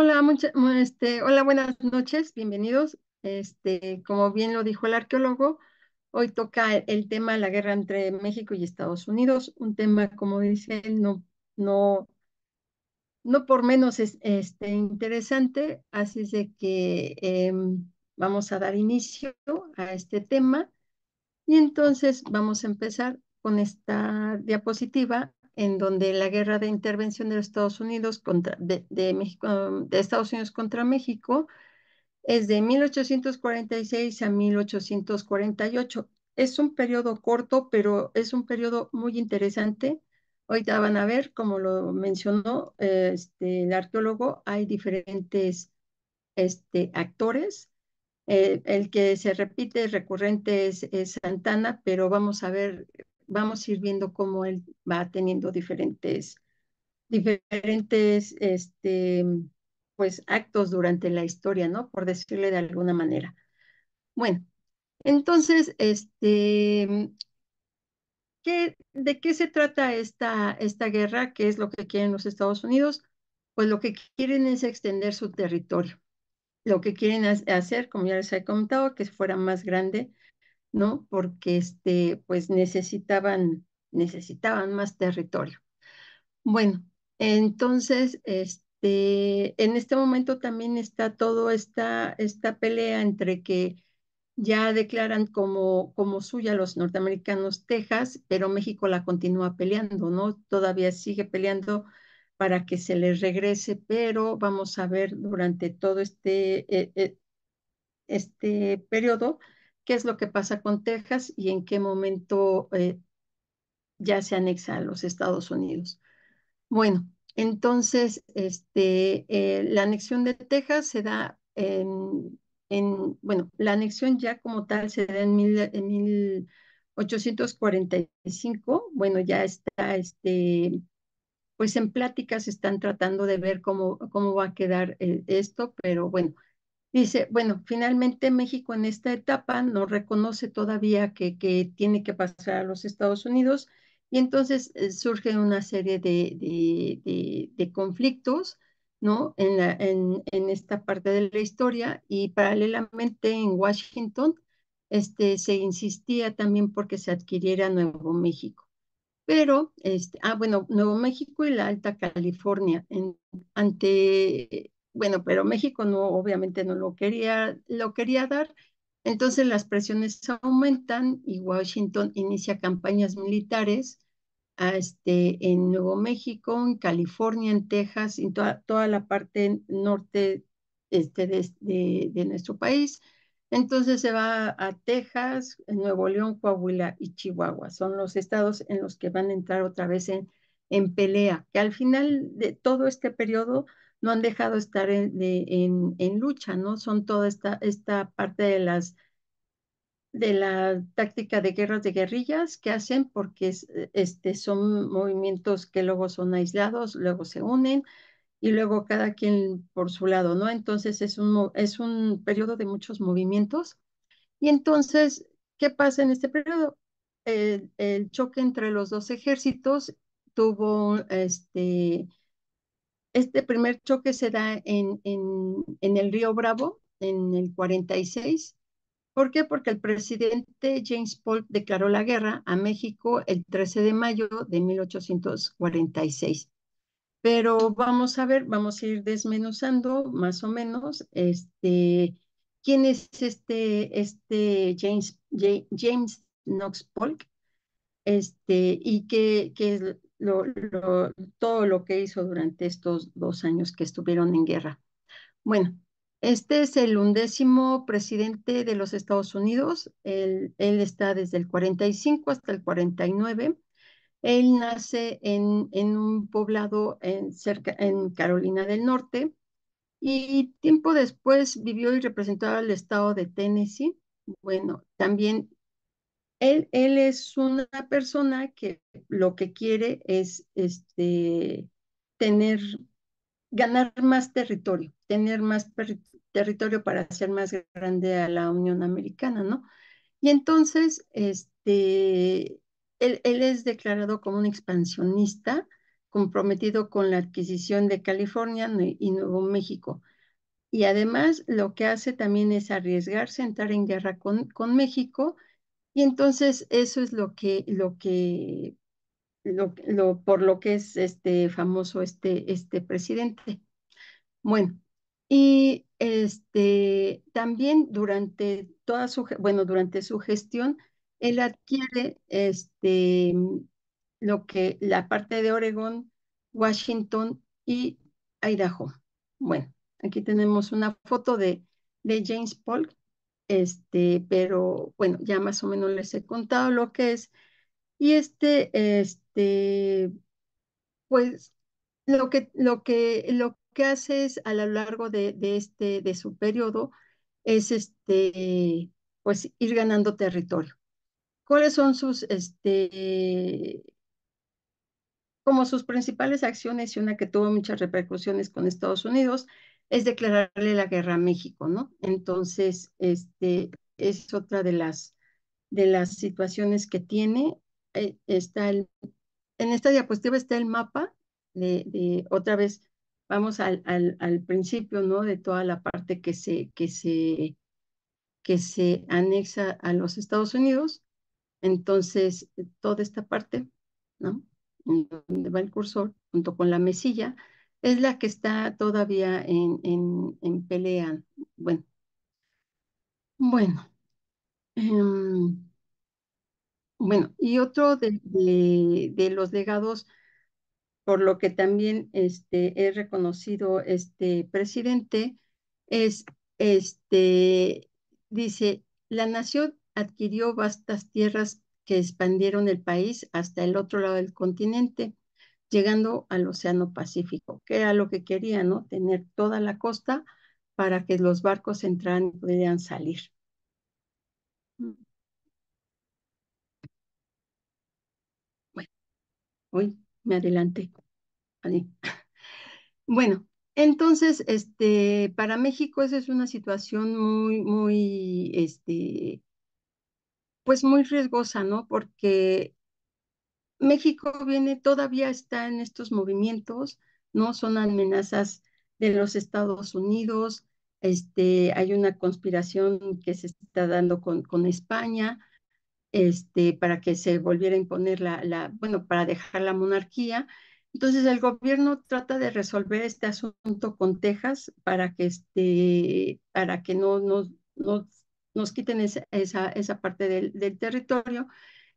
Hola, este, hola, buenas noches, bienvenidos. Este, como bien lo dijo el arqueólogo, hoy toca e, el, tema de la guerra entre México y Estados Unidos, un tema, como dice él, no, no, no por menos este, interesante, así es de que em, vamos a dar inicio a este tema y entonces vamos a empezar con esta diapositiva en donde la guerra de intervención de Estados Unidos contra, de, México, de Estados Unidos contra México es de 1846 a 1848. Es un periodo corto, pero es un periodo muy interesante. Ahorita van a ver, como lo mencionó este, el arqueólogo, hay diferentes este, actores. Eh, el que se repite recurrente es, es, Santana, pero vamos a ver vamos a ir viendo cómo él va teniendo diferentes, diferentes este, pues, actos durante la historia, ¿no? Por decirle de alguna manera. Bueno, entonces, este, ¿de qué se trata esta, esta guerra? ¿Qué es lo que quieren los Estados Unidos? Pues lo que quieren es extender su territorio. Lo que quieren hacer, como ya les he comentado, que fuera más grande ¿no? Porque este, pues necesitaban, necesitaban más territorio. Bueno, entonces, este, en este momento también está toda esta, esta pelea entre que ya declaran como, como suya los norteamericanos Texas, pero México la continúa peleando, ¿no? Todavía sigue peleando para que se les regrese, pero vamos a ver durante todo este, e, e, este periodo qué es lo que pasa con Texas y en qué momento eh, ya se anexa a los Estados Unidos. Bueno, entonces, este, eh, la anexión de Texas se da en, bueno, la anexión ya como tal se da en, 1845, bueno, ya está, este, pues en pláticas están tratando de ver cómo, cómo va a quedar eh, esto, pero bueno, Dice, bueno, finalmente México en esta etapa no reconoce todavía que, que tiene que pasar a los Estados Unidos y entonces eh, surge una serie de, conflictos, ¿no? En, en, esta parte de la historia y paralelamente en Washington este, se insistía también porque se adquiriera Nuevo México. Pero, este, ah, bueno, Nuevo México y la Alta California, ante bueno, pero México no, obviamente no lo quería, lo quería dar. Entonces las presiones aumentan y Washington inicia campañas militares ah, este, en Nuevo México, en California, en Texas, en toda, toda la parte norte este, de, de, nuestro país. Entonces se va a Texas, Nuevo León, Coahuila y Chihuahua. Son los estados en los que van a entrar otra vez en, en pelea, que al final de todo este periodo no han dejado estar en, de, en, en lucha, ¿no? Son toda esta, esta parte de las de la táctica de guerras de guerrillas que hacen porque e, este, son movimientos que luego son aislados, luego se unen y luego cada quien por su lado, ¿no? Entonces es un, es un periodo de muchos movimientos. Y entonces, ¿qué pasa en este periodo? El, el choque entre los dos ejércitos tuvo este, este primer choque se da en, en, el río Bravo, en el 46. ¿Por qué? Porque el presidente James Polk declaró la guerra a México el 13 de mayo de 1846. Pero vamos a ver, vamos a ir desmenuzando más o menos este, quién es este, este James, James Knox Polk este, y qué, qué, todo lo que hizo durante estos dos años que estuvieron en guerra. Bueno, este es el undécimo presidente de los Estados Unidos. Él, está desde el 45 hasta el 49. Él nace en, en un poblado en, cerca, en Carolina del Norte y tiempo después vivió y representó al estado de Tennessee. Bueno, también él, es una persona que lo que quiere es este, tener, ganar más territorio, tener más territorio para hacer más grande a la Unión Americana, ¿no? Y entonces, este, él, es declarado como un expansionista comprometido con la adquisición de California y Nuevo México. Y además lo que hace también es arriesgarse a entrar en guerra con México y entonces eso es lo que, lo que, lo, por lo que es este famoso este, este presidente. Bueno, y este, también durante toda su, bueno, durante su gestión, él adquiere este, lo que la parte de Oregón, Washington y Idaho. Bueno, aquí tenemos una foto de, de James Polk este, pero bueno, ya más o menos les he contado lo que es. Y este, este, pues lo que, lo que, lo que hace es a lo largo de, de este, de su periodo, es este, pues ir ganando territorio. ¿Cuáles son sus, este, como sus principales acciones y una que tuvo muchas repercusiones con Estados Unidos es declararle la guerra a México, ¿no? Entonces, este es otra de las, de las situaciones que tiene. Eh, está el, en esta diapositiva está el mapa de, otra vez, vamos al, al, principio, ¿no? De toda la parte que se, que se, que se anexa a los Estados Unidos. Entonces, toda esta parte, ¿no? donde va el cursor junto con la mesilla, es la que está todavía en, en, pelea. Bueno, bueno. Em, bueno, y otro de, los legados por lo que también este, he reconocido este presidente es, este, dice, la nación adquirió vastas tierras que expandieron el país hasta el otro lado del continente llegando al Océano Pacífico, que era lo que quería, ¿no? Tener toda la costa para que los barcos entraran y pudieran salir. Mm. Bueno, hoy me adelanté. Bueno, entonces, este, para México esa es una situación muy, muy, este, pues muy riesgosa, ¿no? Porque México viene, todavía está en estos movimientos, ¿no? Son amenazas de los Estados Unidos, este, hay una conspiración que se está dando con, con España, este, para que se volviera a imponer la, la, bueno, para dejar la monarquía. Entonces el gobierno trata de resolver este asunto con Texas para que, este, para que no, nos quiten esa, parte del, del territorio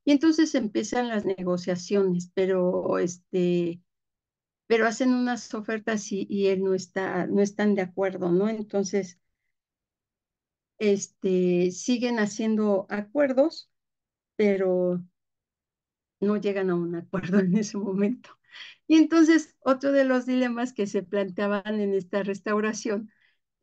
y entonces empiezan las negociaciones, pero este, pero hacen unas ofertas y, y, él no está, no están de acuerdo, ¿no? Entonces, este, siguen haciendo acuerdos, pero no llegan a un acuerdo en ese momento. Y entonces, otro de los dilemas que se planteaban en esta restauración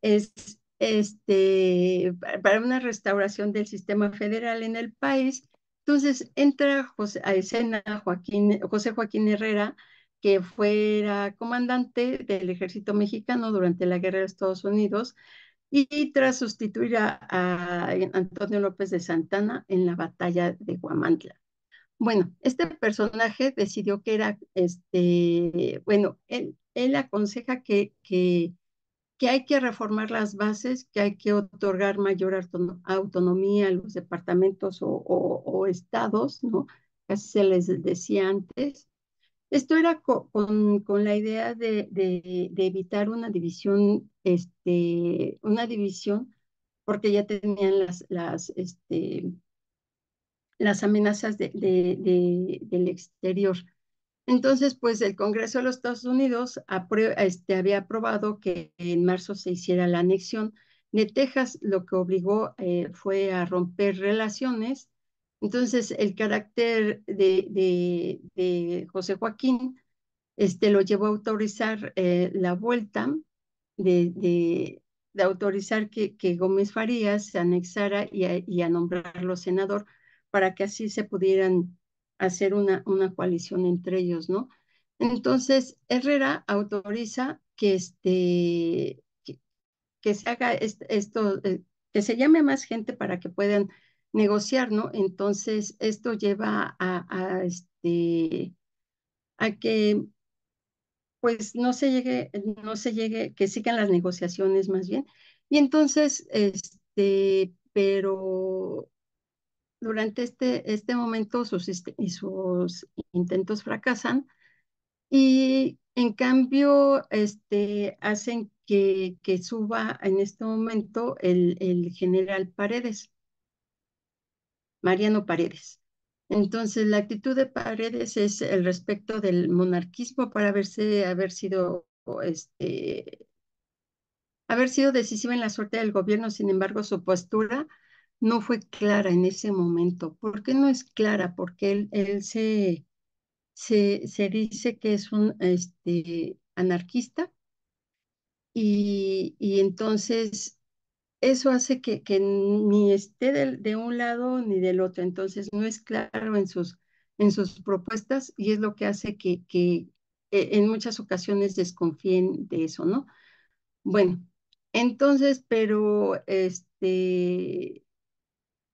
es, este, para una restauración del sistema federal en el país, entonces entra José, a escena José Joaquín Herrera, que fuera comandante del ejército mexicano durante la guerra de Estados Unidos y tras sustituir a, Antonio López de Santana en la batalla de Guamantla. Bueno, este personaje decidió que era, este, bueno, él, él aconseja que, que que hay que reformar las bases, que hay que otorgar mayor autonomía a los departamentos o, estados, ¿no? Casi se les decía antes. Esto era con, la idea de, evitar una división, este, una división, porque ya tenían las, las, este, amenazas del exterior. Entonces, pues el Congreso de los Estados Unidos este, había aprobado que en marzo se hiciera la anexión de Texas, lo que obligó eh, fue a romper relaciones. Entonces, el carácter de, José Joaquín este, lo llevó a autorizar eh, la vuelta, de, autorizar que, Gómez Farías se anexara y y a nombrarlo senador para que así se pudieran hacer una, una coalición entre ellos, ¿no? Entonces, Herrera autoriza que, este, que, se haga esto, eh, que se llame más gente para que puedan negociar, ¿no? Entonces, esto lleva a, este, a que pues no se llegue, no se llegue, que sigan las negociaciones más bien. Y entonces, este, pero durante este, este momento sus, y sus intentos fracasan y en cambio este, hacen que, que suba en este momento el, el general Paredes, Mariano Paredes. Entonces, la actitud de Paredes es el respecto del monarquismo para haberse, haber sido, este, haber sido decisiva en la suerte del gobierno, sin embargo, su postura no fue clara en ese momento. ¿Por qué no es clara? Porque él, él se, se, se, dice que es un este, anarquista y, entonces eso hace que, que ni esté de, un lado ni del otro. Entonces no es claro en sus, en sus propuestas y es lo que hace que, que e, en muchas ocasiones desconfíen de eso, ¿no? Bueno, entonces, pero este,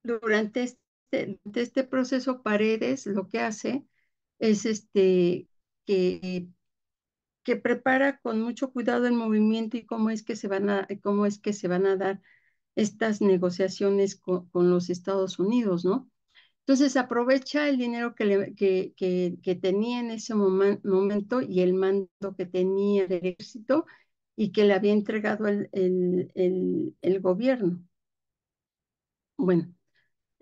durante este, este proceso Paredes lo que hace es este, que, que prepara con mucho cuidado el movimiento y cómo es que se van a, cómo es que se van a dar estas negociaciones con, los Estados Unidos, ¿no? Entonces aprovecha el dinero que, que, que, tenía en ese momento y el mando que tenía el ejército y que le había entregado el, el, el gobierno. Bueno,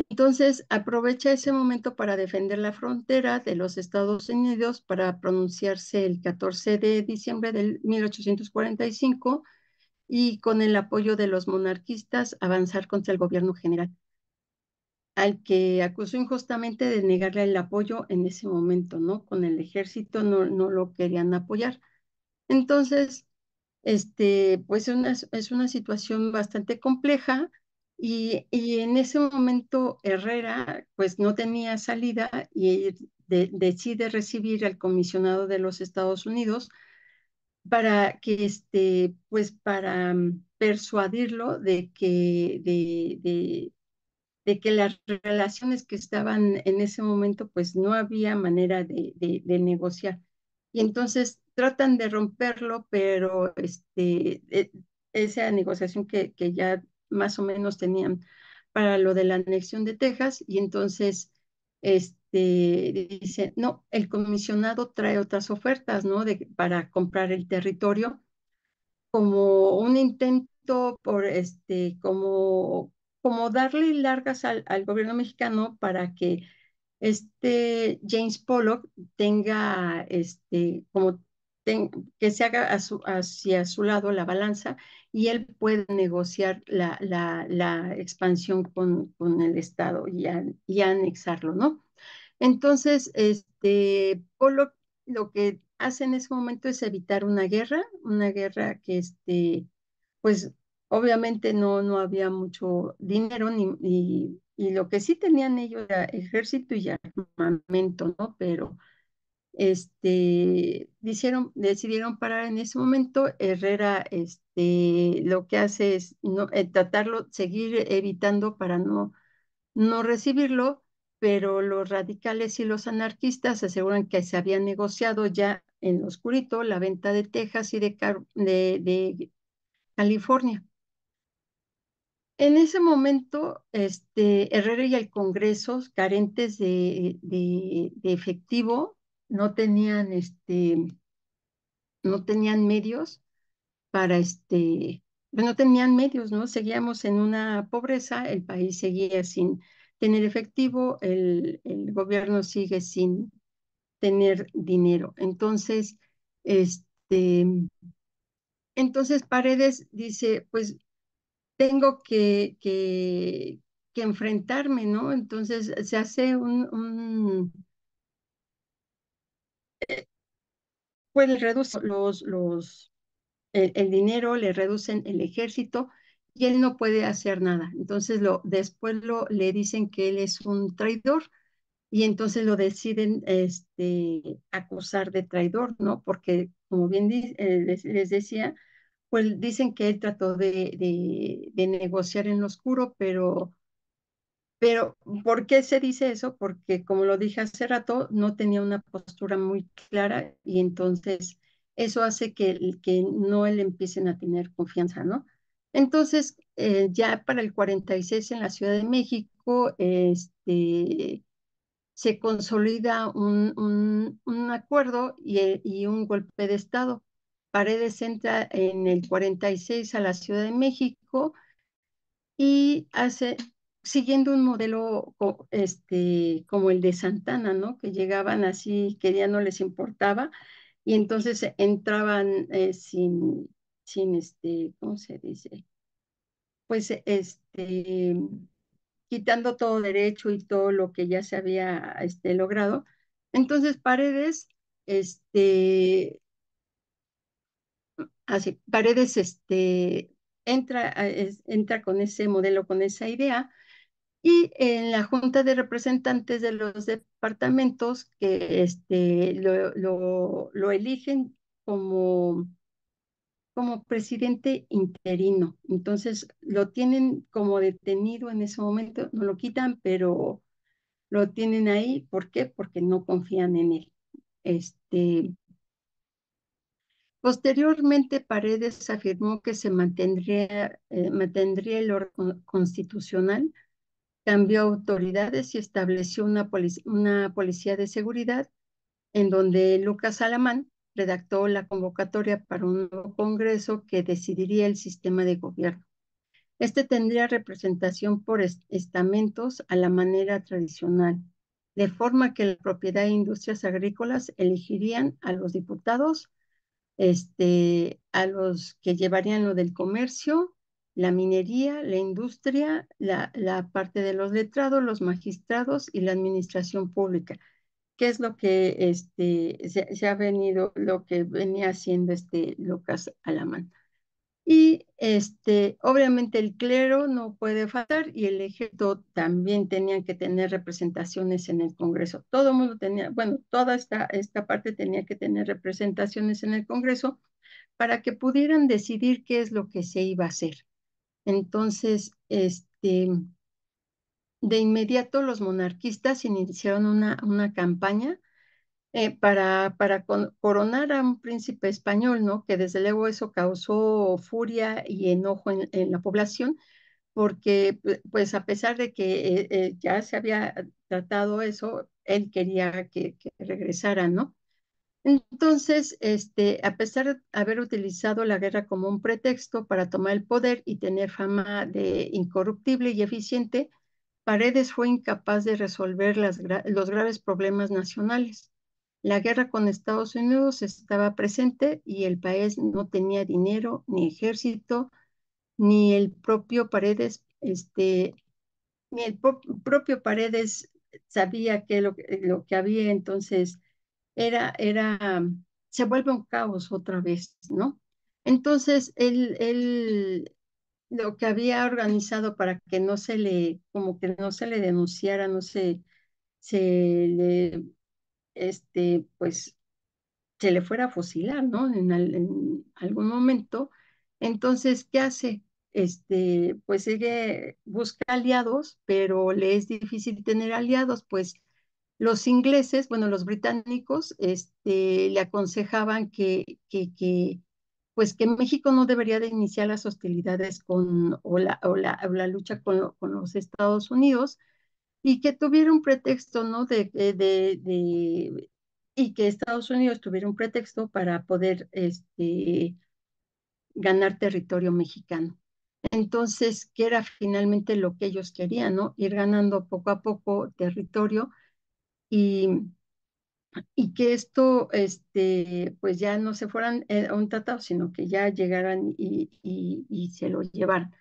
entonces, aprovecha ese momento para defender la frontera de los Estados Unidos para pronunciarse el 14 de diciembre de 1845 y con el apoyo de los monarquistas avanzar contra el gobierno general, al que acusó injustamente de negarle el apoyo en ese momento, ¿no? Con el ejército no, lo querían apoyar. Entonces, este, pues es una situación bastante compleja y, en ese momento Herrera pues no tenía salida y decide recibir al comisionado de los Estados Unidos para que este pues para mm, persuadirlo de que de, de, de que las relaciones que estaban en ese momento pues no había manera de negociar y entonces tratan de romperlo, pero este, e, esa negociación que, que ya más o menos tenían para lo de la anexión de Texas y entonces este, dice, no, el comisionado trae otras ofertas, ¿no? De, para comprar el territorio como un intento por, este, como, como darle largas al, gobierno mexicano para que este James Pollock tenga, este, como que se haga hacia su lado la balanza y él puede negociar la, la, expansión con, con, el Estado y, anexarlo, ¿no? Entonces, este, lo que hace en ese momento es evitar una guerra, una guerra que, este, pues, obviamente no, no había mucho dinero ni, y, y lo que sí tenían ellos era ejército y armamento, ¿no? Pero este, decidieron parar en ese momento. Herrera este, lo que hace es no, eh, tratarlo, seguir evitando para no, no recibirlo, pero los radicales y los anarquistas aseguran que se había negociado ya en lo oscurito la venta de Texas y de, California. En ese momento, este, Herrera y el Congreso, carentes de efectivo, no tenían este, no tenían medios para este, pues, no tenían medios, ¿no? Seguíamos en una pobreza, el país seguía sin tener efectivo, el, el gobierno sigue sin tener dinero. Entonces, este, entonces Paredes dice, pues tengo que, que, que enfrentarme, ¿no? Entonces se hace un, un, pues le reducen los, los, el, dinero, le reducen el ejército y él no puede hacer nada. Entonces lo, después lo, le dicen que él es un traidor y entonces lo deciden este, acusar de traidor, ¿no? Porque como bien eh, les, decía, pues dicen que él trató de, de, de negociar en lo oscuro, pero pero, ¿por qué se dice eso? Porque, como lo dije hace rato, no tenía una postura muy clara y entonces eso hace que, que no le empiecen a tener confianza, ¿no? Entonces, eh, ya para el 46 en la Ciudad de México, este, se consolida un, acuerdo y, eh, y, un golpe de Estado. Paredes entra en el 46 a la Ciudad de México y hace siguiendo un modelo este, como el de Santana, ¿no? Que llegaban así, que ya no les importaba, y entonces entraban eh, sin, sin, este, ¿cómo se dice? Pues, este, quitando todo derecho y todo lo que ya se había, este, logrado. Entonces Paredes, este, así, Paredes, este, entra, eh, entra con ese modelo, con esa idea, y en la Junta de Representantes de los departamentos que este, lo, lo, eligen como, como presidente interino. Entonces lo tienen como detenido en ese momento, no lo quitan, pero lo tienen ahí. ¿Por qué? Porque no confían en él. Este, Posteriormente, Paredes afirmó que se mantendría, eh, mantendría el orden constitucional cambió autoridades y estableció una, una policía de seguridad en donde Lucas Alamán redactó la convocatoria para un nuevo Congreso que decidiría el sistema de gobierno. Este tendría representación por estamentos a la manera tradicional, de forma que la propiedad e industrias agrícolas elegirían a los diputados, este, a los que llevarían lo del comercio, la minería, la industria, la, parte de los letrados, los magistrados y la administración pública, qué es lo que este, se, ha venido, lo que venía haciendo este Lucas Alamán. Y este, obviamente el clero no puede faltar y el ejército también tenían que tener representaciones en el Congreso. Todo el mundo tenía, bueno, toda esta, esta parte tenía que tener representaciones en el Congreso para que pudieran decidir qué es lo que se iba a hacer. Entonces, este, de inmediato los monarquistas iniciaron una, una campaña eh, para, para coronar a un príncipe español, ¿no? Que desde luego eso causó furia y enojo en, la población, porque pues a pesar de que eh, eh, ya se había tratado eso, él quería que, que regresara, ¿no? Entonces, este, a pesar de haber utilizado la guerra como un pretexto para tomar el poder y tener fama de incorruptible y eficiente, Paredes fue incapaz de resolver las, los graves problemas nacionales. La guerra con Estados Unidos estaba presente y el país no tenía dinero, ni ejército, ni el propio Paredes, este, ni el propio Paredes sabía que lo que había entonces era, era, mm, se vuelve un caos otra vez, ¿no? Entonces, él, él, lo que había organizado para que no se le, como que no se le denunciara, no se, se le, este, pues, se le fuera a fusilar, ¿no? En, en algún momento. Entonces, ¿qué hace? Este, pues sigue, busca aliados, pero le es difícil tener aliados, pues los ingleses, bueno, los británicos, este, le aconsejaban que, que, pues que México no debería de iniciar las hostilidades con, o, la, o la, lucha con, los Estados Unidos y que tuviera un pretexto, ¿no? Eh, de, de, y que Estados Unidos tuviera un pretexto para poder este, ganar territorio mexicano. Entonces, que era finalmente lo que ellos querían, ¿no? Ir ganando poco a poco territorio y, y que esto, este, pues ya no se fueran eh, a un tratado, sino que ya llegaran y, y, se lo llevaran.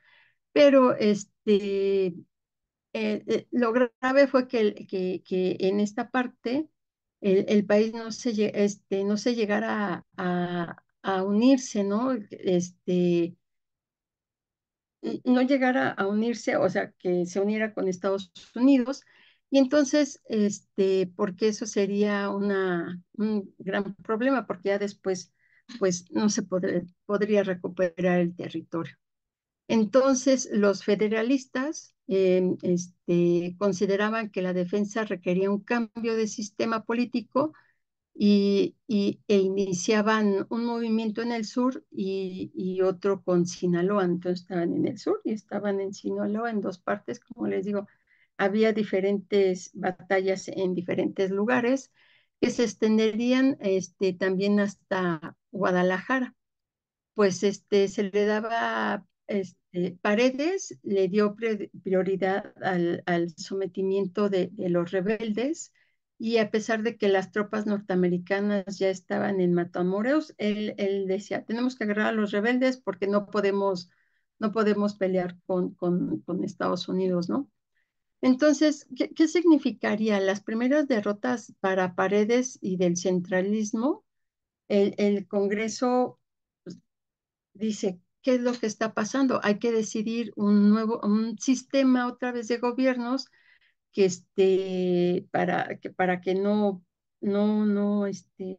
Pero este, eh, eh, lo grave fue que, que, que en esta parte el, el, país no se, este, no se llegara a, a, a unirse, ¿no? Este, no llegara a unirse, o sea, que se uniera con Estados Unidos y entonces, este, porque eso sería un gran problema, porque ya después, pues, no se podría recuperar el territorio. Entonces, los federalistas em, este, consideraban que la defensa requería un cambio de sistema político y, e iniciaban un movimiento en el sur y, otro con Sinaloa. Entonces estaban en el sur y estaban en Sinaloa en dos partes, como les digo, había diferentes batallas en diferentes lugares que se extenderían este, también hasta Guadalajara. Pues este, se le daba, este, Paredes le dio prioridad al, sometimiento de, los rebeldes y a pesar de que las tropas norteamericanas ya estaban en Matamoros, él, decía, tenemos que agarrar a los rebeldes porque no podemos, no podemos pelear con, con, con Estados Unidos, ¿no? Entonces, ¿qué, significaría las primeras derrotas para Paredes y del centralismo? El, Congreso pues, dice, ¿qué es lo que está pasando? Hay que decidir un nuevo, un sistema otra vez de gobiernos que esté para que, para que no, no, no, este,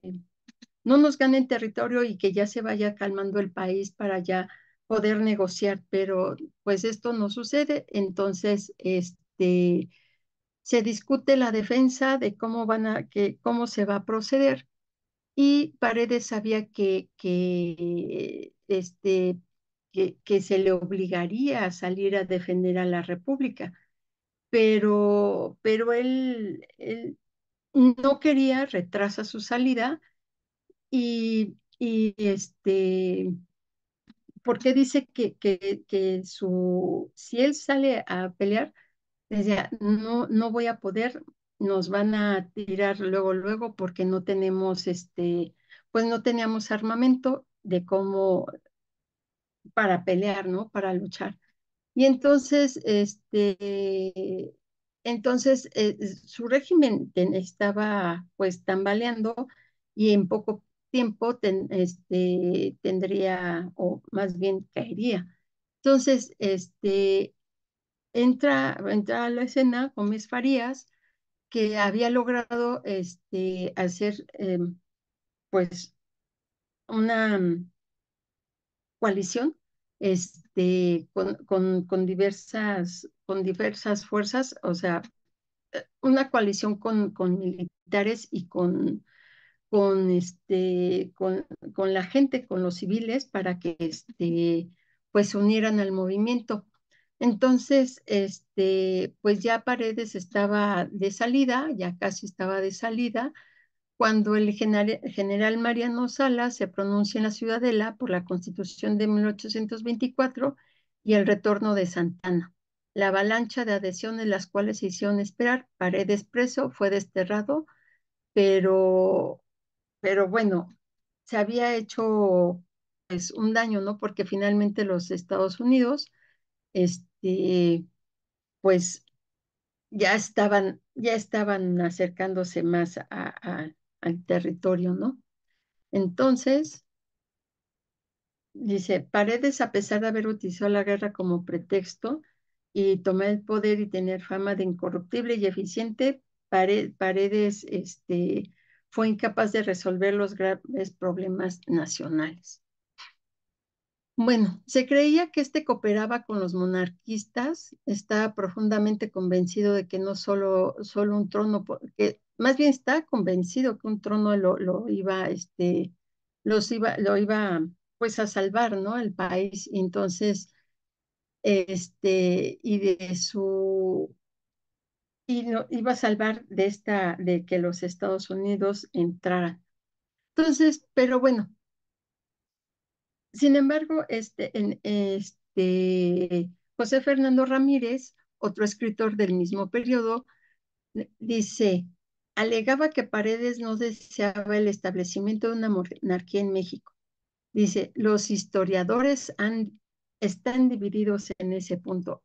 no nos ganen territorio y que ya se vaya calmando el país para ya poder negociar, pero pues esto no sucede, entonces, este, este, se discute la defensa de cómo, van a, que, cómo se va a proceder y Paredes sabía que, que, este, que, se le obligaría a salir a defender a la República, pero, pero él, no quería, retrasa su salida y, este, porque dice que, que, que su, si él sale a pelear, decía, no, no voy a poder, nos van a tirar luego, luego, porque no tenemos este, pues no teníamos armamento de cómo para pelear, ¿no? Para luchar. Y entonces, este, entonces eh, su régimen estaba pues tambaleando y en poco tiempo este, tendría, o más bien caería. Entonces, este, entra, a la escena Gómez Farías, que había logrado este, hacer em, pues una mm, coalición este, con, con, diversas, con diversas fuerzas, o sea, una coalición con, con militares y con, con, este, con, con, la gente, con los civiles, para que este, pues unieran al movimiento. Entonces, este, pues ya Paredes estaba de salida, ya casi estaba de salida, cuando el general Mariano Salas se pronuncia en la Ciudadela por la Constitución de 1824 y el retorno de Santana. La avalancha de adhesiones, las cuales se hicieron esperar, Paredes preso, fue desterrado, pero, pero bueno, se había hecho pues, un daño, ¿no? Porque finalmente los Estados Unidos este, y pues ya estaban, ya estaban acercándose más al territorio, ¿no? Entonces, dice, Paredes, a pesar de haber utilizado la guerra como pretexto y tomar el poder y tener fama de incorruptible y eficiente, Paredes este, fue incapaz de resolver los graves problemas nacionales. Bueno, se creía que este cooperaba con los monarquistas, está profundamente convencido de que no solo, solo un trono, que más bien está convencido que un trono lo, iba, este, los iba, lo iba pues a salvar, ¿no? El país. Entonces, este, y de su y lo iba a salvar de esta, de que los Estados Unidos entraran. Entonces, pero bueno, sin embargo, este, en, este, José Fernando Ramírez, otro escritor del mismo periodo, eh, dice, alegaba que Paredes no deseaba el establecimiento de una monarquía en México. Dice, los historiadores están divididos en ese punto.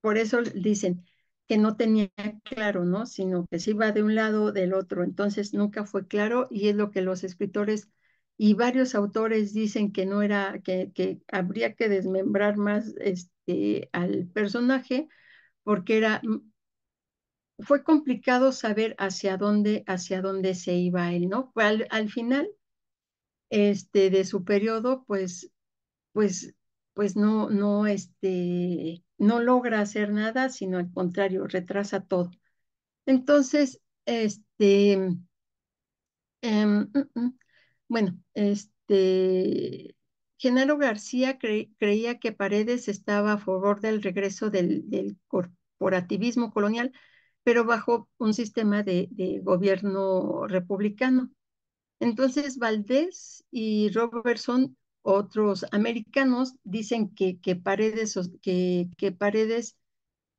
Por eso dicen que no tenía claro, ¿no? Sino que se iba de un lado o del otro. Entonces nunca fue claro y es lo que los escritores y varios autores dicen que no era, que, que habría que desmembrar más este, al personaje porque era, mm, fue complicado saber hacia dónde, hacia dónde se iba él, ¿no? Al, final este, de su periodo, pues, pues, pues no, no, este, no logra hacer nada, sino al contrario, retrasa todo. Entonces, este, em, mm, mm, bueno, este, Genaro García creía que Paredes estaba a favor del regreso del, corporativismo colonial, pero bajo un sistema de, gobierno republicano. Entonces Valdés y Robertson, otros americanos, dicen que, que Paredes, que Paredes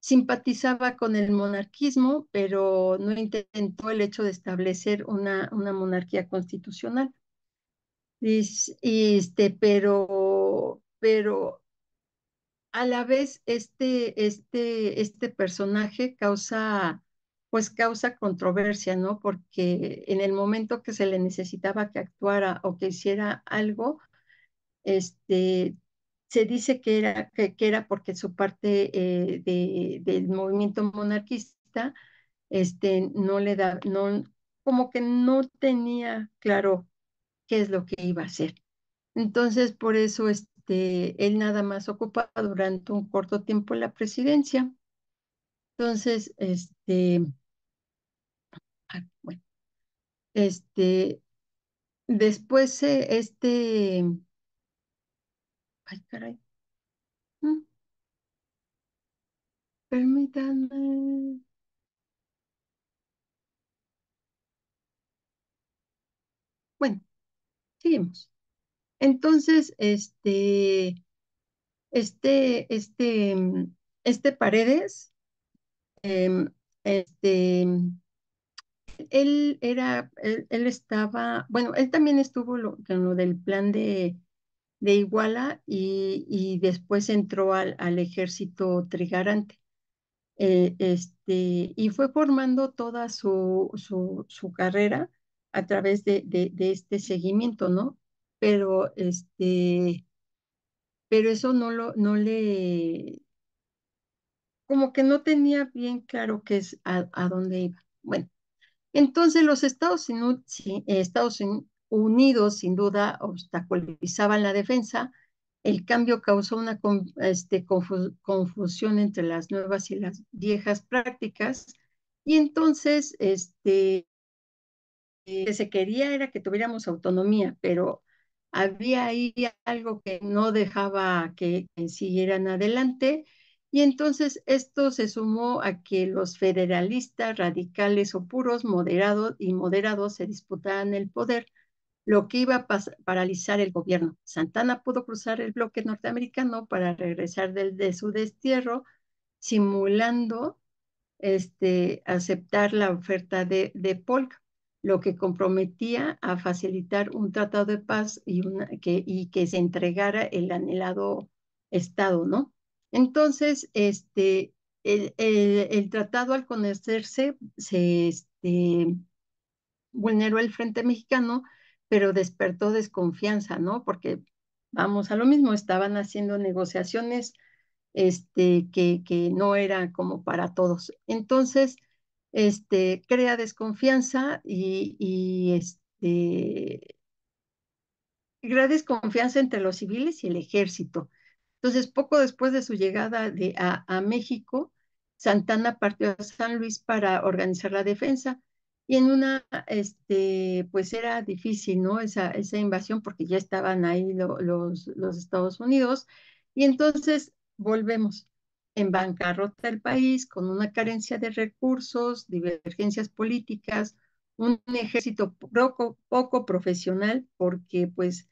simpatizaba con el monarquismo, pero no intentó el hecho de establecer una, una monarquía constitucional. Y, este, pero, pero a la vez este, este, este personaje causa, pues causa controversia, ¿no? Porque en el momento que se le necesitaba que actuara o que hiciera algo, este, se dice que era, que, que era porque su parte eh, de, del movimiento monarquista este, no le da, no, como que no tenía claro qué es lo que iba a hacer. Entonces, por eso este, él nada más ocupaba durante un corto tiempo la presidencia. Entonces, este, ah, bueno, este, después eh, este, ay caray, mm. permítanme. Bueno, entonces, este, este, este, mm, este Paredes, em, este, mm, él era, él, estaba, bueno, él también estuvo lo, con lo del plan de, Iguala y, después entró al, al ejército trigarante. Eh, este, y fue formando toda su, su, su carrera a través de, de, este seguimiento, ¿no? Pero, este, pero eso no, lo, no le, como que no tenía bien claro qué es a, dónde iba. Bueno, entonces los Estados, Estados Unidos sin duda obstaculizaban la defensa. El cambio causó una este, confusión entre las nuevas y las viejas prácticas. Y entonces este, que se quería era que tuviéramos autonomía, pero había ahí algo que no dejaba que, siguieran adelante. Y entonces esto se sumó a que los federalistas radicales o puros moderados y moderados se disputaban el poder, lo que iba a paralizar el gobierno. Santana pudo cruzar el bloque norteamericano para regresar del, de su destierro, simulando este, aceptar la oferta de Polk, lo que comprometía a facilitar un tratado de paz y, que, se entregara el anhelado Estado, ¿no? Entonces, este, el, tratado al conocerse se este, vulneró el Frente Mexicano, pero despertó desconfianza, ¿no? Porque vamos a lo mismo, estaban haciendo negociaciones este, que, que no era como para todos. Entonces, este, crea desconfianza y, este, crea desconfianza entre los civiles y el ejército. Entonces, poco después de su llegada de, a, México, Santana partió a San Luis para organizar la defensa. Y en una, este, pues era difícil, ¿no? Esa, esa invasión porque ya estaban ahí los, los Estados Unidos. Y entonces volvemos en bancarrota del país, con una carencia de recursos, divergencias políticas, un ejército poco, poco profesional, porque pues,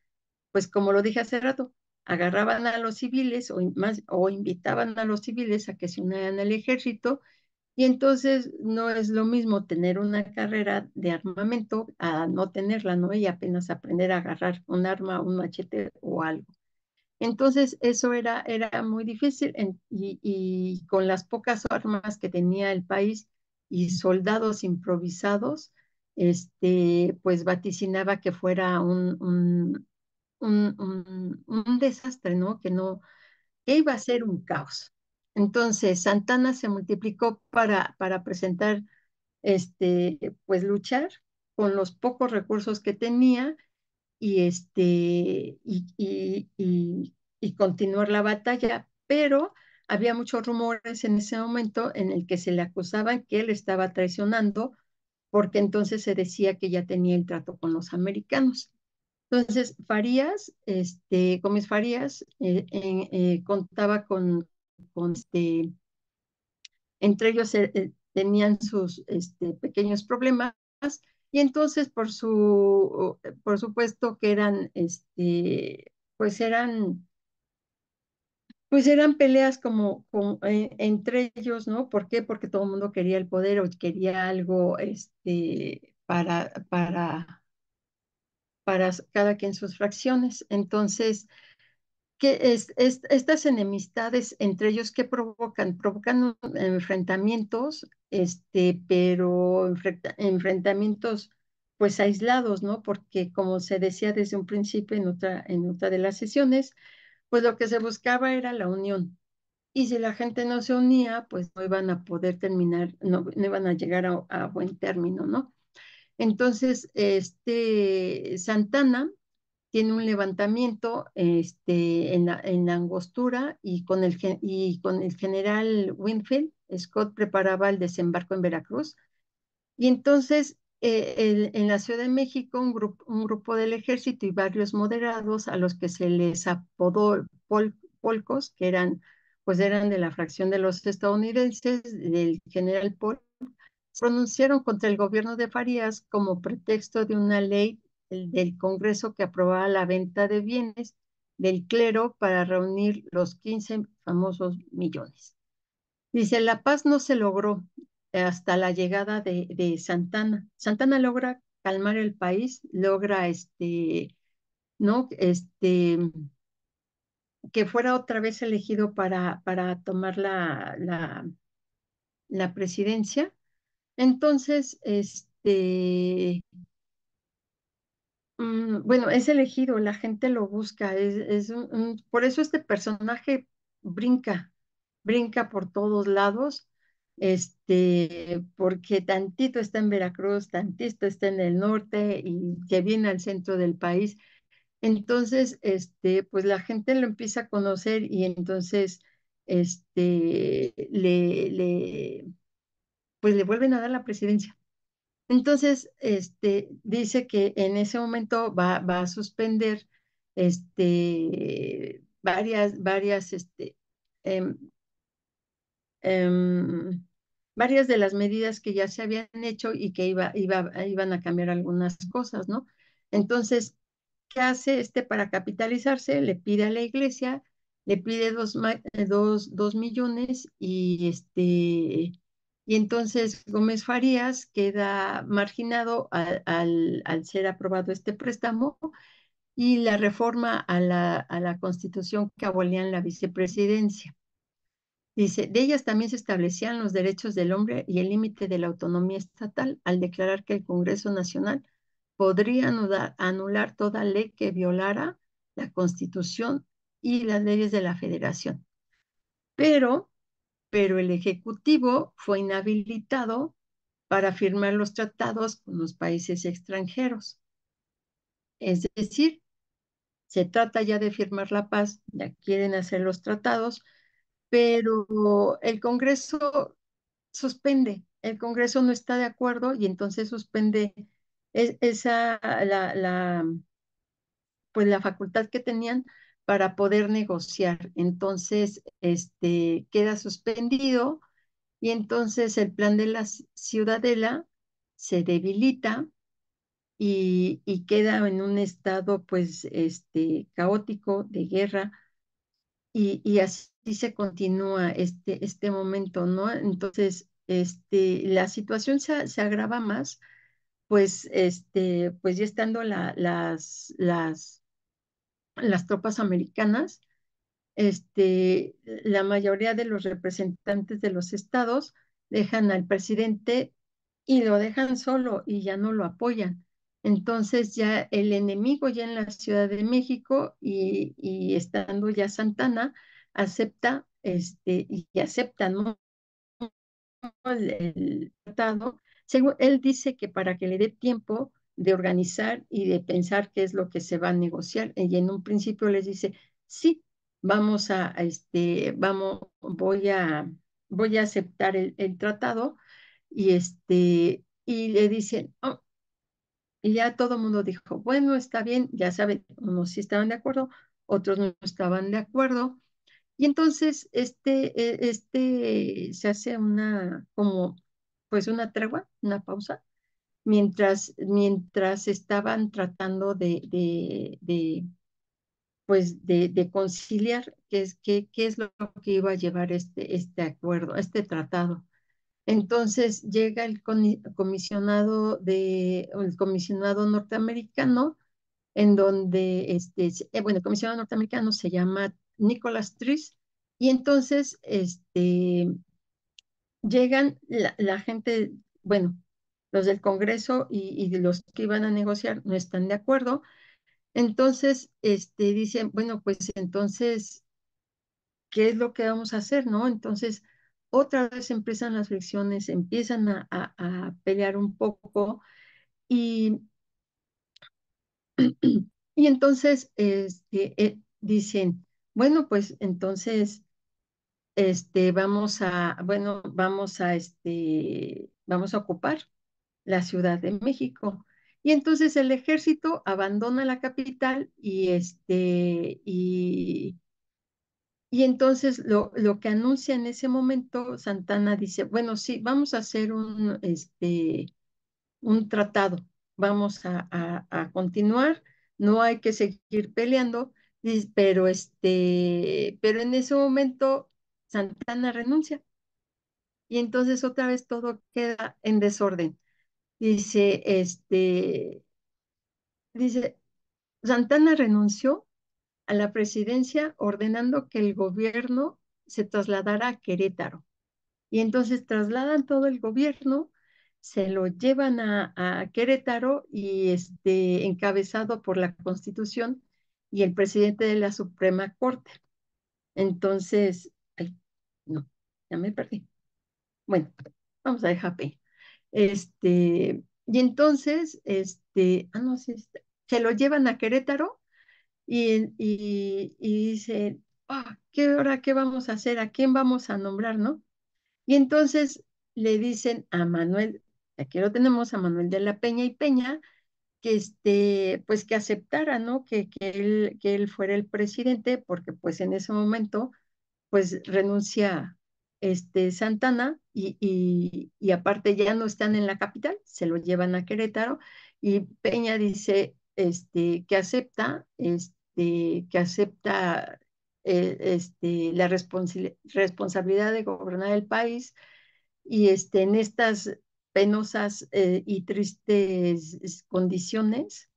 pues como lo dije hace rato, agarraban a los civiles o, más, o invitaban a los civiles a que se unieran al ejército y entonces no es lo mismo tener una carrera de armamento a no tenerla, ¿no? Y apenas aprender a agarrar un arma, un machete o algo. Entonces eso era, era muy difícil y, con las pocas armas que tenía el país y soldados improvisados, este, pues vaticinaba que fuera un, un, desastre, ¿no? Que no, que iba a ser un caos. Entonces Santana se multiplicó para, para presentar, este, pues luchar con los pocos recursos que tenía y, este, y, continuar la batalla, pero había muchos rumores en ese momento en el que se le acusaban que él estaba traicionando porque entonces se decía que ya tenía el trato con los americanos. Entonces, Farías, este, Gómez Farías, eh, eh, contaba con, con este, entre ellos eh, tenían sus este, pequeños problemas y entonces, por su, eh, por supuesto que eran, este, pues eran, pues eran peleas como, eh, entre ellos, ¿no? ¿Por qué? Porque todo el mundo quería el poder o quería algo, este, para, para, para cada quien sus fracciones. Entonces, que es, estas enemistades entre ellos que provocan, provocan enfrentamientos, este, pero enfrentamientos pues aislados, ¿no? Porque como se decía desde un principio en otra, en otra de las sesiones, pues lo que se buscaba era la unión. Y si la gente no se unía, pues no iban a poder terminar, no, no iban a llegar a, a buen término, ¿no? Entonces, este, Santana tiene un levantamiento este, en, angostura y con, el, y con el general Winfield, Scott preparaba el desembarco en Veracruz. Y entonces eh, en la Ciudad de México un, un, grupo del ejército y varios moderados a los que se les apodó polcos, que eran pues eran de la fracción de los estadounidenses, del general Polk, pronunciaron contra el gobierno de Farías como pretexto de una ley del Congreso que aprobaba la venta de bienes del clero para reunir los 15 famosos millones. Dice, la paz no se logró hasta la llegada de, de Santana. Santana logra calmar el país, logra este, ¿no? Este, que fuera otra vez elegido para, para tomar la, la, la presidencia. Entonces, este, Mm, bueno, es elegido, la gente lo busca, es, por eso este personaje brinca, brinca por todos lados, este, porque tantito está en Veracruz, tantito está en el norte y que viene al centro del país. Entonces, este, pues la gente lo empieza a conocer y entonces, este, le, le, pues le vuelven a dar la presidencia. Entonces, este, dice que en ese momento va, va a suspender este, varias, varias, este, em, em, varias de las medidas que ya se habían hecho y que iba, iban a cambiar algunas cosas, ¿no? Entonces, ¿qué hace este para capitalizarse? Le pide a la iglesia, le pide dos, eh, dos, dos millones y este y entonces Gómez Farías queda marginado al, ser aprobado este préstamo y la reforma a la, a la constitución que abolían la vicepresidencia. Dice, de ellas también se establecían los derechos del hombre y el límite de la autonomía estatal al declarar que el Congreso Nacional podría anular toda ley que violara la Constitución y las leyes de la Federación. Pero pero el Ejecutivo fue inhabilitado para firmar los tratados con los países extranjeros. Es decir, se trata ya de firmar la paz, ya quieren hacer los tratados, pero el Congreso suspende, el Congreso no está de acuerdo y entonces suspende esa, la, pues la facultad que tenían para poder negociar. Entonces, este, queda suspendido y entonces el plan de la ciudadela se debilita y, queda en un estado, pues, este, caótico de guerra y, así se continúa este, este momento, ¿no? Entonces, este, la situación se, agrava más, pues, este, pues ya estando las, las las tropas americanas, este, la mayoría de los representantes de los estados dejan al presidente y lo dejan solo y ya no lo apoyan. Entonces ya el enemigo ya en la Ciudad de México y, estando ya Santana acepta este, y acepta ¿no? el, el, Según él dice que para que le dé tiempo de organizar y de pensar qué es lo que se va a negociar. Y en un principio les dice, sí, vamos a, este, vamos, voy a, voy a aceptar el, el tratado y este, y le dicen, oh. y ya todo el mundo dijo, bueno, está bien, ya saben, unos sí estaban de acuerdo, otros no estaban de acuerdo. Y entonces, este, e, este, se hace una, como, pues una tregua, una pausa, mientras, mientras estaban tratando de, de, pues de, conciliar qué es, qué, qué es lo que iba a llevar este, este acuerdo, este tratado. Entonces llega el comisionado de el comisionado norteamericano, en donde este, eh, bueno, el comisionado norteamericano se llama Nicolás Tris, y entonces este, llegan la gente, bueno, los del Congreso y, de los que iban a negociar no están de acuerdo. Entonces, este, dicen, bueno, pues entonces, ¿qué es lo que vamos a hacer? ¿No? Entonces, otra vez empiezan las fricciones, empiezan a, pelear un poco y, y entonces este, eh, dicen, bueno, pues entonces este, vamos a, bueno, vamos a, este, vamos a ocupar la Ciudad de México. Y entonces el ejército abandona la capital y, este, y, y entonces lo, lo, que anuncia en ese momento Santana dice, bueno, sí, vamos a hacer un, este, un tratado, vamos a, a, continuar, no hay que seguir peleando, pero, este, pero en ese momento Santana renuncia. Y entonces otra vez todo queda en desorden. Dice, este, dice, Santana renunció a la presidencia ordenando que el gobierno se trasladara a Querétaro. Y entonces trasladan todo el gobierno, se lo llevan a, a Querétaro y este, encabezado por la Constitución y el presidente de la Suprema Corte. Entonces, no, ya me perdí. Bueno, vamos a dejar P. Este, y entonces, este, ah, no, este, se lo llevan a Querétaro y, y, y dicen, ah, ¿qué hora qué vamos a hacer? ¿A quién vamos a nombrar, no? Y entonces le dicen a Manuel, aquí lo tenemos a Manuel de la Peña y Peña, que este, pues que aceptara, ¿no? Que, que, él, que él fuera el presidente, porque pues en ese momento, pues renuncia este, Santana y, aparte ya no están en la capital, se lo llevan a Querétaro y Peña dice este, que acepta, este, que acepta eh, este, la responsabilidad de gobernar el país y este, en estas penosas eh, y tristes condiciones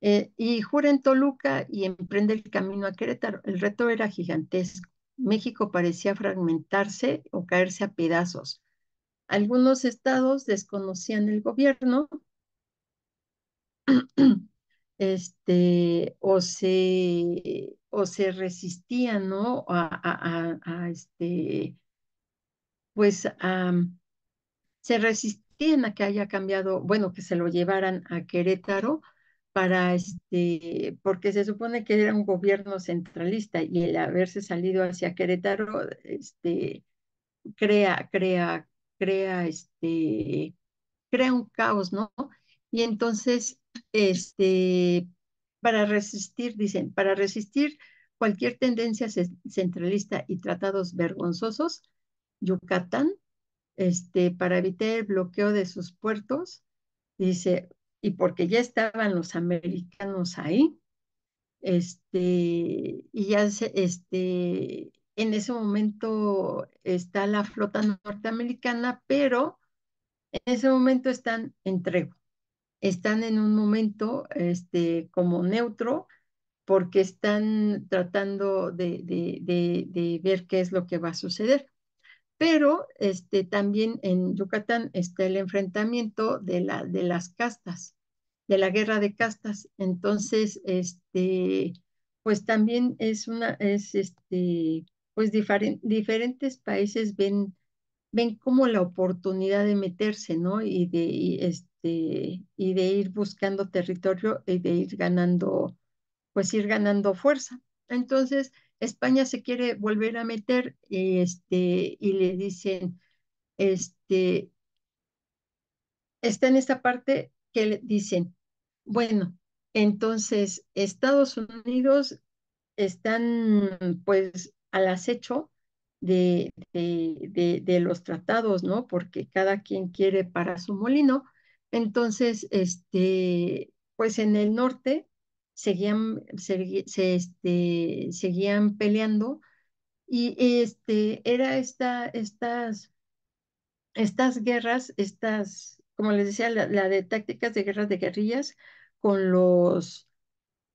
eh, y jura en Toluca y emprende el camino a Querétaro. El reto era gigantesco. México parecía fragmentarse o caerse a pedazos. Algunos estados desconocían el gobierno este, o, se, o se resistían ¿no? a, este, pues se resistían a que haya cambiado, bueno, que se lo llevaran a Querétaro para este, porque se supone que era un gobierno centralista y el haberse salido hacia Querétaro, este, crea, crea, crea, este, crea un caos, ¿no? Y entonces, este, para resistir, dicen, para resistir cualquier tendencia centralista y tratados vergonzosos, Yucatán, este, para evitar el bloqueo de sus puertos, dice, y porque ya estaban los americanos ahí, este, y ya este, en ese momento está la flota norteamericana, pero en ese momento están en tregua, están en un momento este, como neutro, porque están tratando de, de ver qué es lo que va a suceder pero este, también en Yucatán está el enfrentamiento de, la, de las castas, de la guerra de castas. Entonces, este, pues también es una, es este, pues diferentes países ven, ven como la oportunidad de meterse, ¿no? Y de, este, y de ir buscando territorio y de ir ganando, pues ir ganando fuerza. Entonces, España se quiere volver a meter este, y le dicen, este, está en esta parte que le dicen, bueno, entonces Estados Unidos están pues al acecho de, de, los tratados, ¿no? Porque cada quien quiere para su molino. Entonces, este, pues en el norte seguían, se, este, seguían peleando y este, era esta, estas, estas guerras, estas, como les decía, la, de tácticas de guerras de guerrillas con los,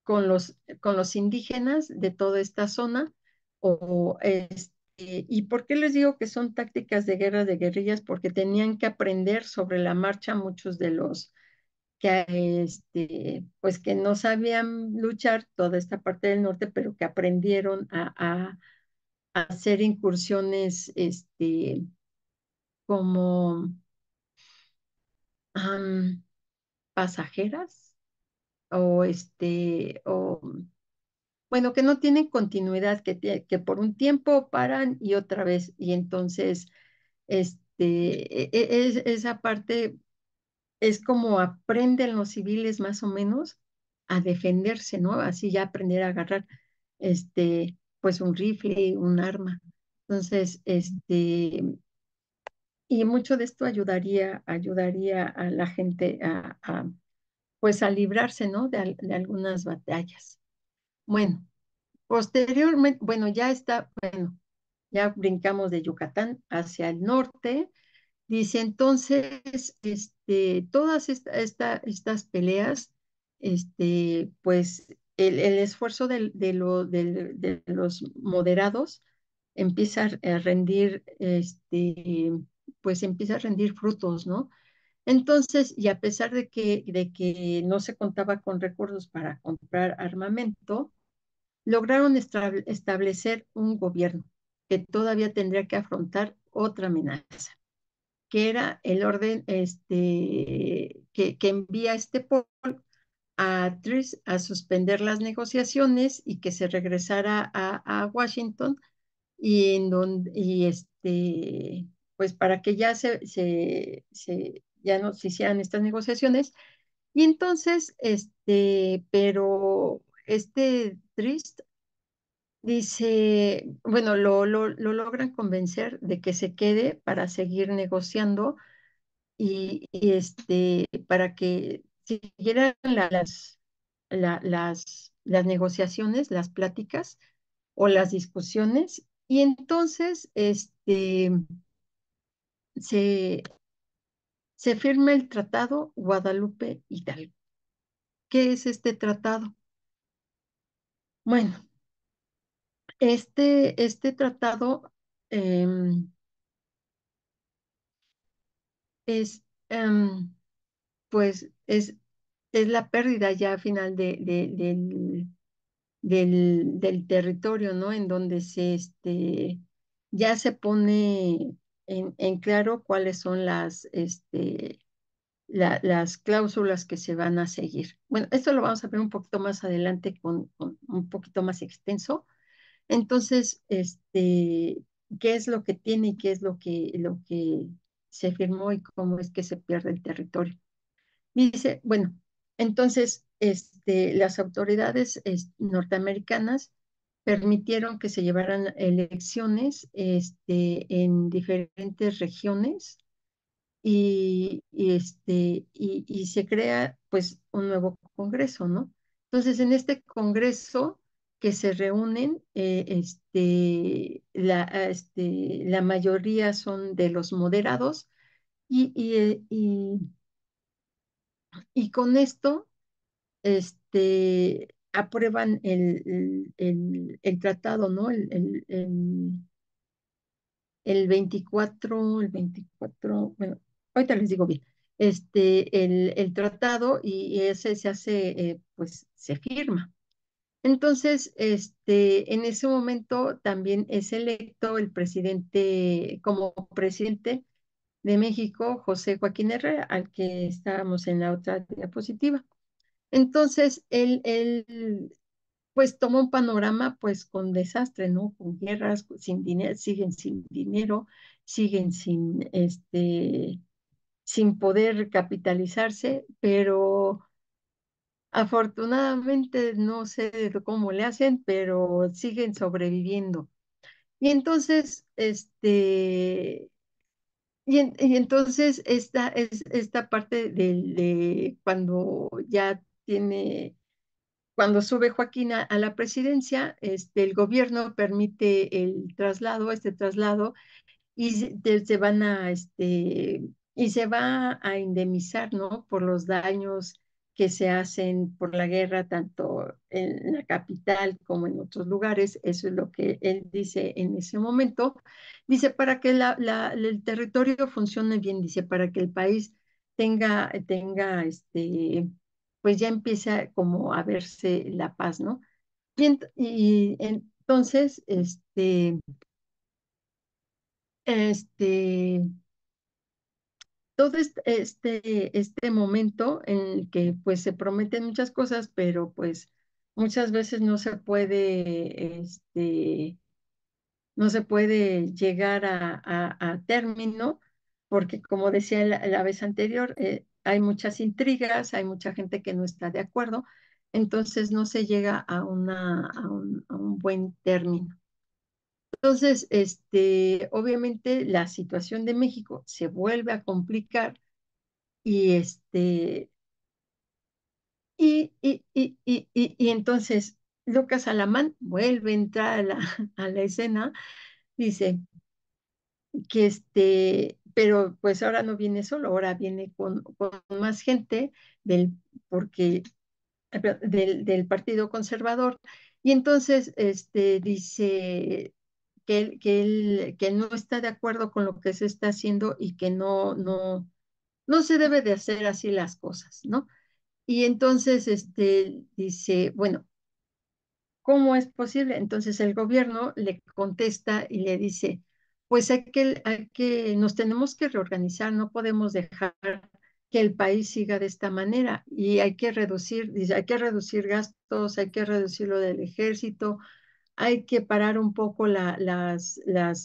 con los, con los indígenas de toda esta zona. O, este, ¿Y por qué les digo que son tácticas de guerra de guerrillas? Porque tenían que aprender sobre la marcha muchos de los, que, este, pues que no sabían luchar toda esta parte del norte, pero que aprendieron a, hacer incursiones este, como pasajeras o este o bueno que no tienen continuidad que, que por un tiempo paran y otra vez y entonces este e-, e-, es, esa parte es como aprenden los civiles más o menos a defenderse, ¿no? Así ya aprender a agarrar, este, pues un rifle, un arma. Entonces, este, y mucho de esto ayudaría, ayudaría a la gente a, pues a librarse, ¿no? De, de, algunas batallas. Bueno, posteriormente, bueno, ya está, bueno, ya brincamos de Yucatán hacia el norte, Dice, entonces, este, todas estas peleas, este, pues el, esfuerzo de, lo, los moderados empieza a rendir, este, pues empieza a rendir frutos, ¿no? Entonces, y a pesar de que, de que no se contaba con recursos para comprar armamento, lograron establecer un gobierno que todavía tendría que afrontar otra amenaza que era el orden este, que, que envía este Paul a Trist a suspender las negociaciones y que se regresara a, Washington y en donde y este pues para que ya se, ya no se hicieran estas negociaciones y entonces este pero este Trist Dice, bueno, lo, logran convencer de que se quede para seguir negociando y, este, para que siguieran las, las, las negociaciones, las pláticas o las discusiones. Y entonces este, se, se firma el Tratado Guadalupe Hidalgo. ¿Qué es este tratado? Bueno, este, este tratado em, es, em, pues, es, es la pérdida ya final de, del, del, territorio, ¿no? En donde se, este, ya se pone en, claro cuáles son las, este, las cláusulas que se van a seguir. Bueno, esto lo vamos a ver un poquito más adelante, con un poquito más extenso, entonces, este, ¿qué es lo que tiene y qué es lo que, lo que se firmó y cómo es que se pierde el territorio? Dice, bueno, entonces este, las autoridades norteamericanas permitieron que se llevaran elecciones este, en diferentes regiones y, este, y, se crea pues un nuevo Congreso, ¿no? Entonces, en este Congreso que se reúnen, eh, este, la, ah, este, la mayoría son de los moderados y, y, eh, con esto este, aprueban el, el, tratado, ¿no? El, el, el, 24, el 24, bueno, ahorita les digo bien, este, el, tratado y ese se hace, eh, pues se firma. Entonces, este, en ese momento también es electo el presidente, como presidente de México, José Joaquín Herrera, al que estábamos en la otra diapositiva. Entonces, él, él pues tomó un panorama pues con desastre, ¿no? Con guerras, sin dinero, siguen sin dinero, siguen sin, este, sin poder capitalizarse, pero Afortunadamente no sé cómo le hacen, pero siguen sobreviviendo. Y entonces, este, y, entonces esta, es, esta parte de cuando ya tiene, cuando sube Joaquín a, la presidencia, este, el gobierno permite el traslado, este traslado, y se, van a, este, y se va a indemnizar, ¿no? Por los daños que se hacen por la guerra, tanto en la capital como en otros lugares. Eso es lo que él dice en ese momento. Dice, para que el territorio funcione bien, dice, para que el país tenga, tenga este, pues ya empieza como a verse la paz, ¿no? Y, y entonces, este, este, todo este, este momento en el que pues se prometen muchas cosas, pero pues muchas veces no se puede, este, no se puede llegar a, término, porque como decía la, vez anterior, eh, hay muchas intrigas, hay mucha gente que no está de acuerdo, entonces no se llega a, una, a un buen término. Entonces, este, obviamente la situación de México se vuelve a complicar y, este, y, entonces Lucas Alamán vuelve a entrar a la, a la, escena, dice que este, pero pues ahora no viene solo, ahora viene con, con más gente del, porque, del, Partido Conservador. Y entonces este, dice que él, que que no está de acuerdo con lo que se está haciendo y que no, no, no se debe de hacer así las cosas, ¿no? Y entonces este, dice, bueno, ¿cómo es posible? Entonces el gobierno le contesta y le dice, pues hay que, hay que, nos tenemos que reorganizar, no podemos dejar que el país siga de esta manera y hay que reducir, dice, hay que reducir gastos, hay que reducir lo del ejército, hay que parar un poco las,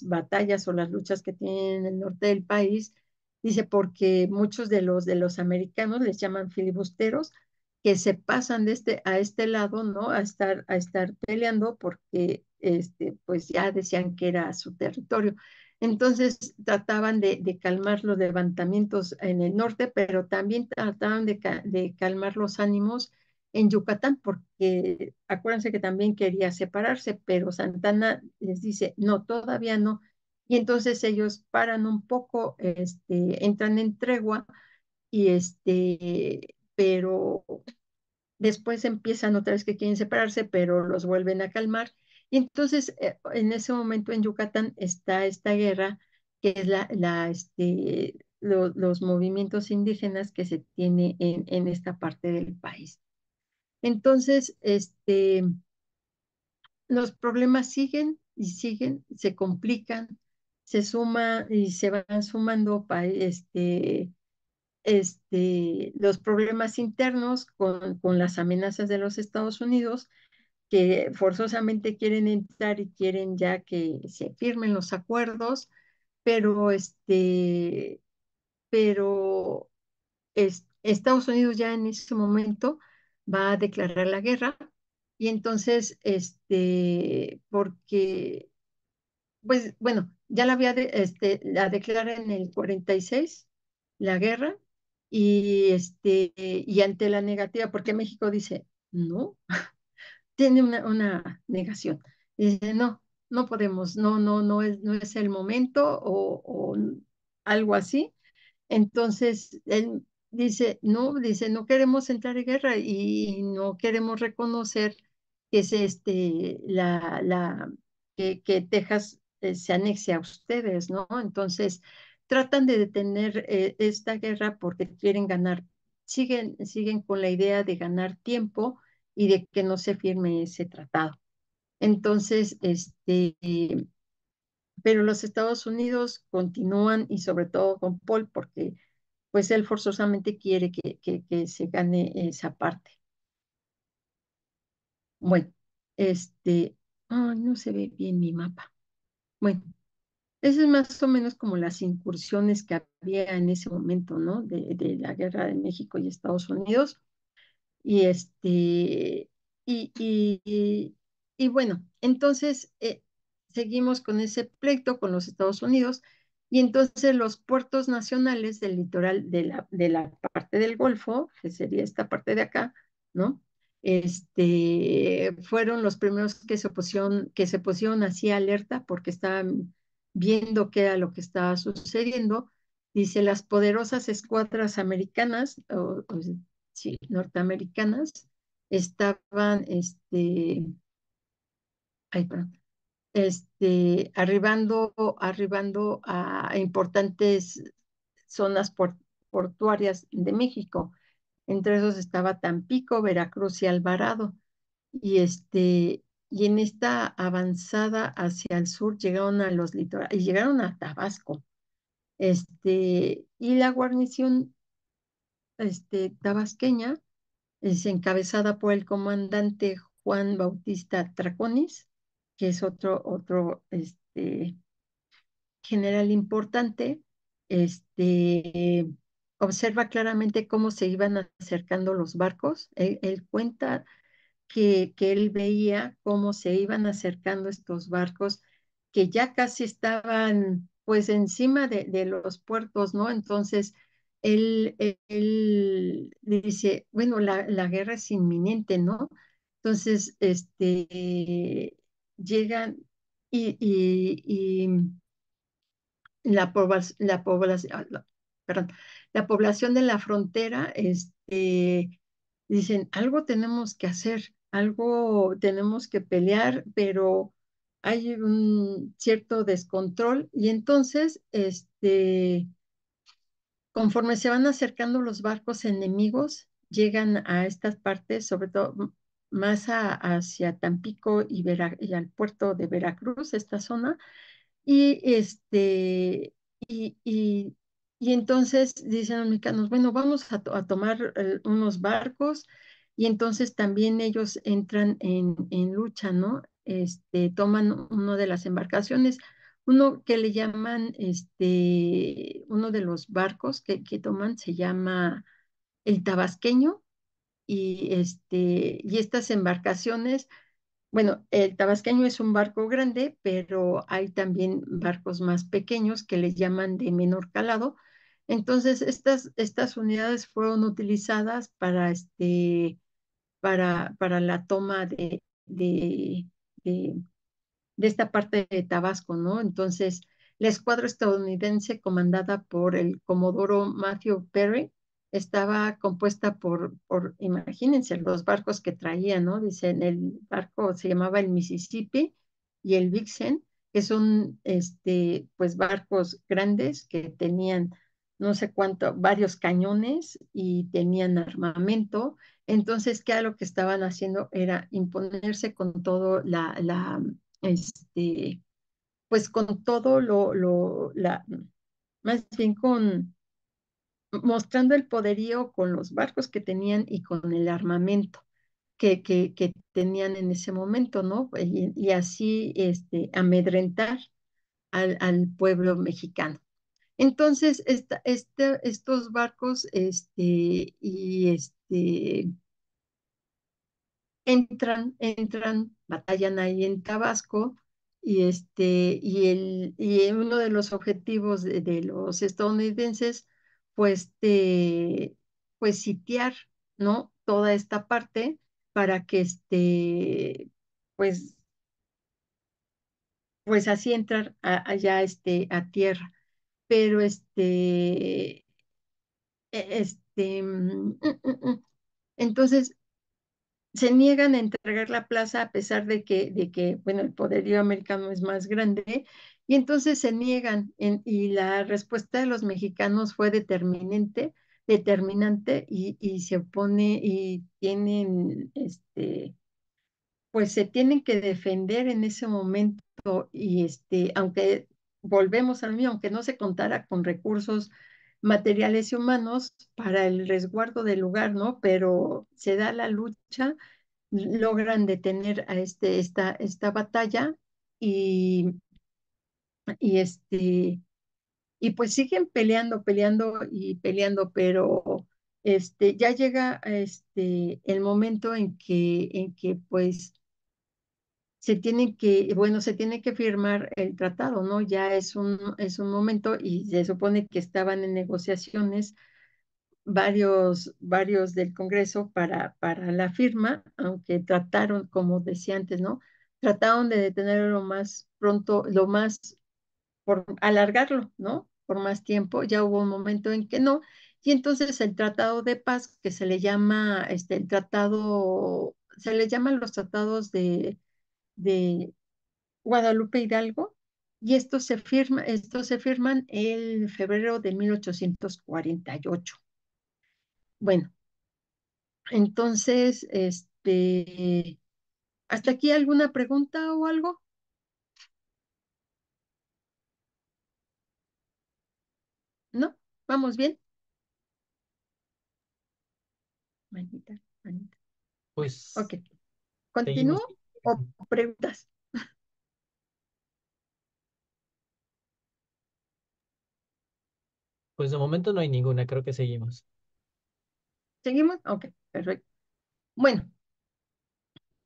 batallas o las luchas que tienen en el norte del país, dice, porque muchos de los, de los americanos les llaman filibusteros, que se pasan de este a este lado, ¿no? A estar, a estar peleando porque, este, pues ya decían que era su territorio. Entonces trataban de, calmar los levantamientos en el norte, pero también trataban de, de calmar los ánimos en Yucatán, porque acuérdense que también quería separarse, pero Santana les dice, no, todavía no. Y entonces ellos paran un poco, este, entran en tregua y este, pero después empiezan otra vez que quieren separarse, pero los vuelven a calmar. Y entonces eh, en ese momento en Yucatán está esta guerra que es la, este, los movimientos indígenas que se tiene en, en esta parte del país. Entonces, este, los problemas siguen y siguen, se complican, se suma y se van sumando este, este, los problemas internos con, las amenazas de los Estados Unidos que forzosamente quieren entrar y quieren ya que se firmen los acuerdos, pero este, pero Estados Unidos ya en ese momento va a declarar la guerra y entonces, este, porque, pues bueno, ya la había, este, la declara en el 46, la guerra, y este, y ante la negativa, porque México dice, no, tiene una, una negación, dice, no, no podemos, no, no, no es, no es el momento o, o algo así. Entonces, el, dice, no, dice, no queremos entrar en guerra y no queremos reconocer que es este, la, la que, Texas eh, se anexe a ustedes, ¿no? Entonces, tratan de detener eh, esta guerra porque quieren ganar, siguen, siguen con la idea de ganar tiempo y de que no se firme ese tratado. Entonces, este, pero los Estados Unidos continúan y sobre todo con Paul, porque pues él forzosamente quiere que, se gane esa parte. Bueno, este, ay, no se ve bien mi mapa. Bueno, eso es más o menos como las incursiones que había en ese momento, ¿no? De, la guerra de México y Estados Unidos. Y este, y, y, y, bueno, entonces eh, seguimos con ese pleito con los Estados Unidos y entonces los puertos nacionales del litoral de la, de la parte del Golfo, que sería esta parte de acá, ¿no? Este, fueron los primeros que se pusieron, que se pusieron así alerta porque estaban viendo qué era lo que estaba sucediendo. Dice, las poderosas escuadras americanas, o, sí, norteamericanas, estaban, este, ay, perdón, este, arribando, a importantes zonas portuarias de México. Entre esos estaba Tampico, Veracruz y Alvarado. Y, este, y en esta avanzada hacia el sur llegaron a los y llegaron a Tabasco. Este, y la guarnición este, tabasqueña es encabezada por el comandante Juan Bautista Traconis, que es otro, otro este, general importante, este, observa claramente cómo se iban acercando los barcos. Él, cuenta que, que, él veía cómo se iban acercando estos barcos que ya casi estaban pues encima de, los puertos, ¿no? Entonces, él, e, él, dice, bueno, la, la guerra es inminente, ¿no? Entonces, este, llegan y, la, población, la, población, ah, la población de la frontera, este, dicen, algo tenemos que hacer, algo tenemos que pelear, pero hay un cierto descontrol y entonces, este, conforme se van acercando los barcos enemigos, llegan a estas partes, sobre todo más hacia Tampico y, al puerto de Veracruz, esta zona, y, este, y, entonces dicen los mexicanos, bueno, vamos a, tomar eh, unos barcos, y entonces también ellos entran en, en lucha, ¿no? Este, toman una de las embarcaciones, uno que le llaman, este, uno de los barcos que toman se llama el tabasqueño, y, este, y estas embarcaciones, bueno, el tabasqueño es un barco grande, pero hay también barcos más pequeños que les llaman de menor calado. Entonces, estas, estas unidades fueron utilizadas para, este, para, para la toma de, de, de, de esta parte de Tabasco, ¿no? Entonces, la escuadra estadounidense comandada por el comodoro Matthew Perry estaba compuesta por, imagínense, los barcos que traía, ¿no? Dicen, el barco se llamaba el Mississippi y el Vixen, que son, este, pues, barcos grandes que tenían no sé cuánto, varios cañones y tenían armamento. Entonces, ¿qué lo que estaban haciendo? Era imponerse con todo la, la este, pues con todo lo, lo la, más bien con mostrando el poderío con los barcos que tenían y con el armamento que, que, tenían en ese momento, ¿no? Y, así este, amedrentar al, pueblo mexicano. Entonces, este, estos barcos este, y este, entran, entran, batallan ahí en Tabasco, y este y y uno de los objetivos de, los estadounidenses pues, pues sitiar, ¿no? Toda esta parte para que este, pues, pues así entrar allá este, a tierra. Pero este, e, este, mm, mm, mm, entonces, se niegan a entregar la plaza a pesar de que, de que bueno, el poderío americano es más grande, y entonces se niegan, y la respuesta de los mexicanos fue determinante, determinante, y, y, se opone, y tienen, este, pues se tienen que defender en ese momento, y este, aunque volvemos al mío, aunque no se contara con recursos materiales y humanos para el resguardo del lugar, ¿no? Pero se da la lucha, logran detener a este, esta, esta batalla y, y, este, y pues siguen peleando, peleando y peleando, pero este, ya llega este, el momento en que, en que pues se tiene que, bueno, se tiene que firmar el tratado, ¿no? Ya es un, es un momento y se supone que estaban en negociaciones varios, varios del Congreso para, para la firma, aunque trataron, como decía antes, ¿no? Trataron de detenerlo más pronto, lo más, por alargarlo, ¿no? Por más tiempo, ya hubo un momento en que no, y entonces el Tratado de Paz, que se le llama, este, el tratado, se le llaman los tratados de, de Guadalupe Hidalgo y estos se, firma, esto se firman el febrero de 1848. Bueno, entonces, este, ¿hasta aquí alguna pregunta o algo? ¿No? ¿Vamos bien? Manita, manita. Pues. Ok. ¿Continúo? preguntas. Pues de momento no hay ninguna, creo que seguimos. ¿Seguimos? Ok, perfecto. Bueno,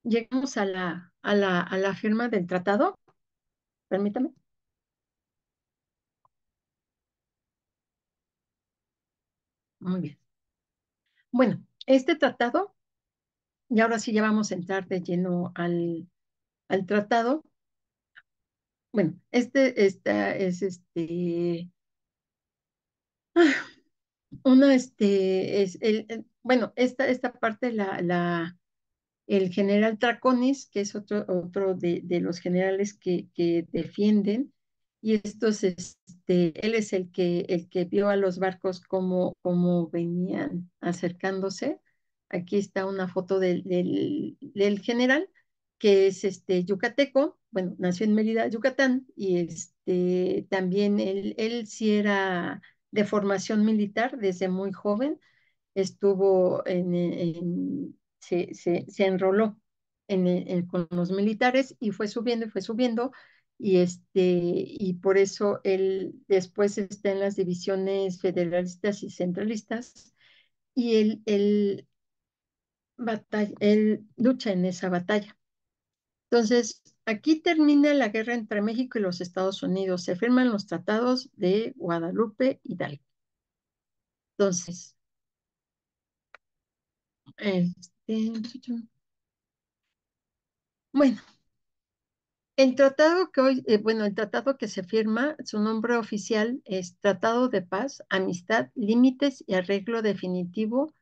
llegamos a la, a la, a la firma del tratado. Permítame. Muy bien. Bueno, este tratado y ahora sí ya vamos a entrar de lleno al, al tratado. Bueno, este esta es este una este es el bueno, esta esta parte la la el general Traconis, que es otro otro de, de los generales que, que defienden y estos este él es el que el que vio a los barcos como como venían acercándose Aquí está una foto del, general, que es este yucateco, bueno, nació en Mérida, Yucatán, y este, también él, sí era de formación militar desde muy joven, estuvo en, se, enroló con los militares y fue subiendo y fue subiendo, y, este, y por eso él después está en las divisiones federalistas y centralistas, y él batalla, él lucha en esa batalla. Entonces, aquí termina la guerra entre México y los Estados Unidos. Se firman los tratados de Guadalupe y Hidalgo. Entonces, este, bueno, el tratado que hoy, eh, bueno, el tratado que se firma, su nombre oficial es Tratado de Paz, Amistad, Límites y Arreglo Definitivo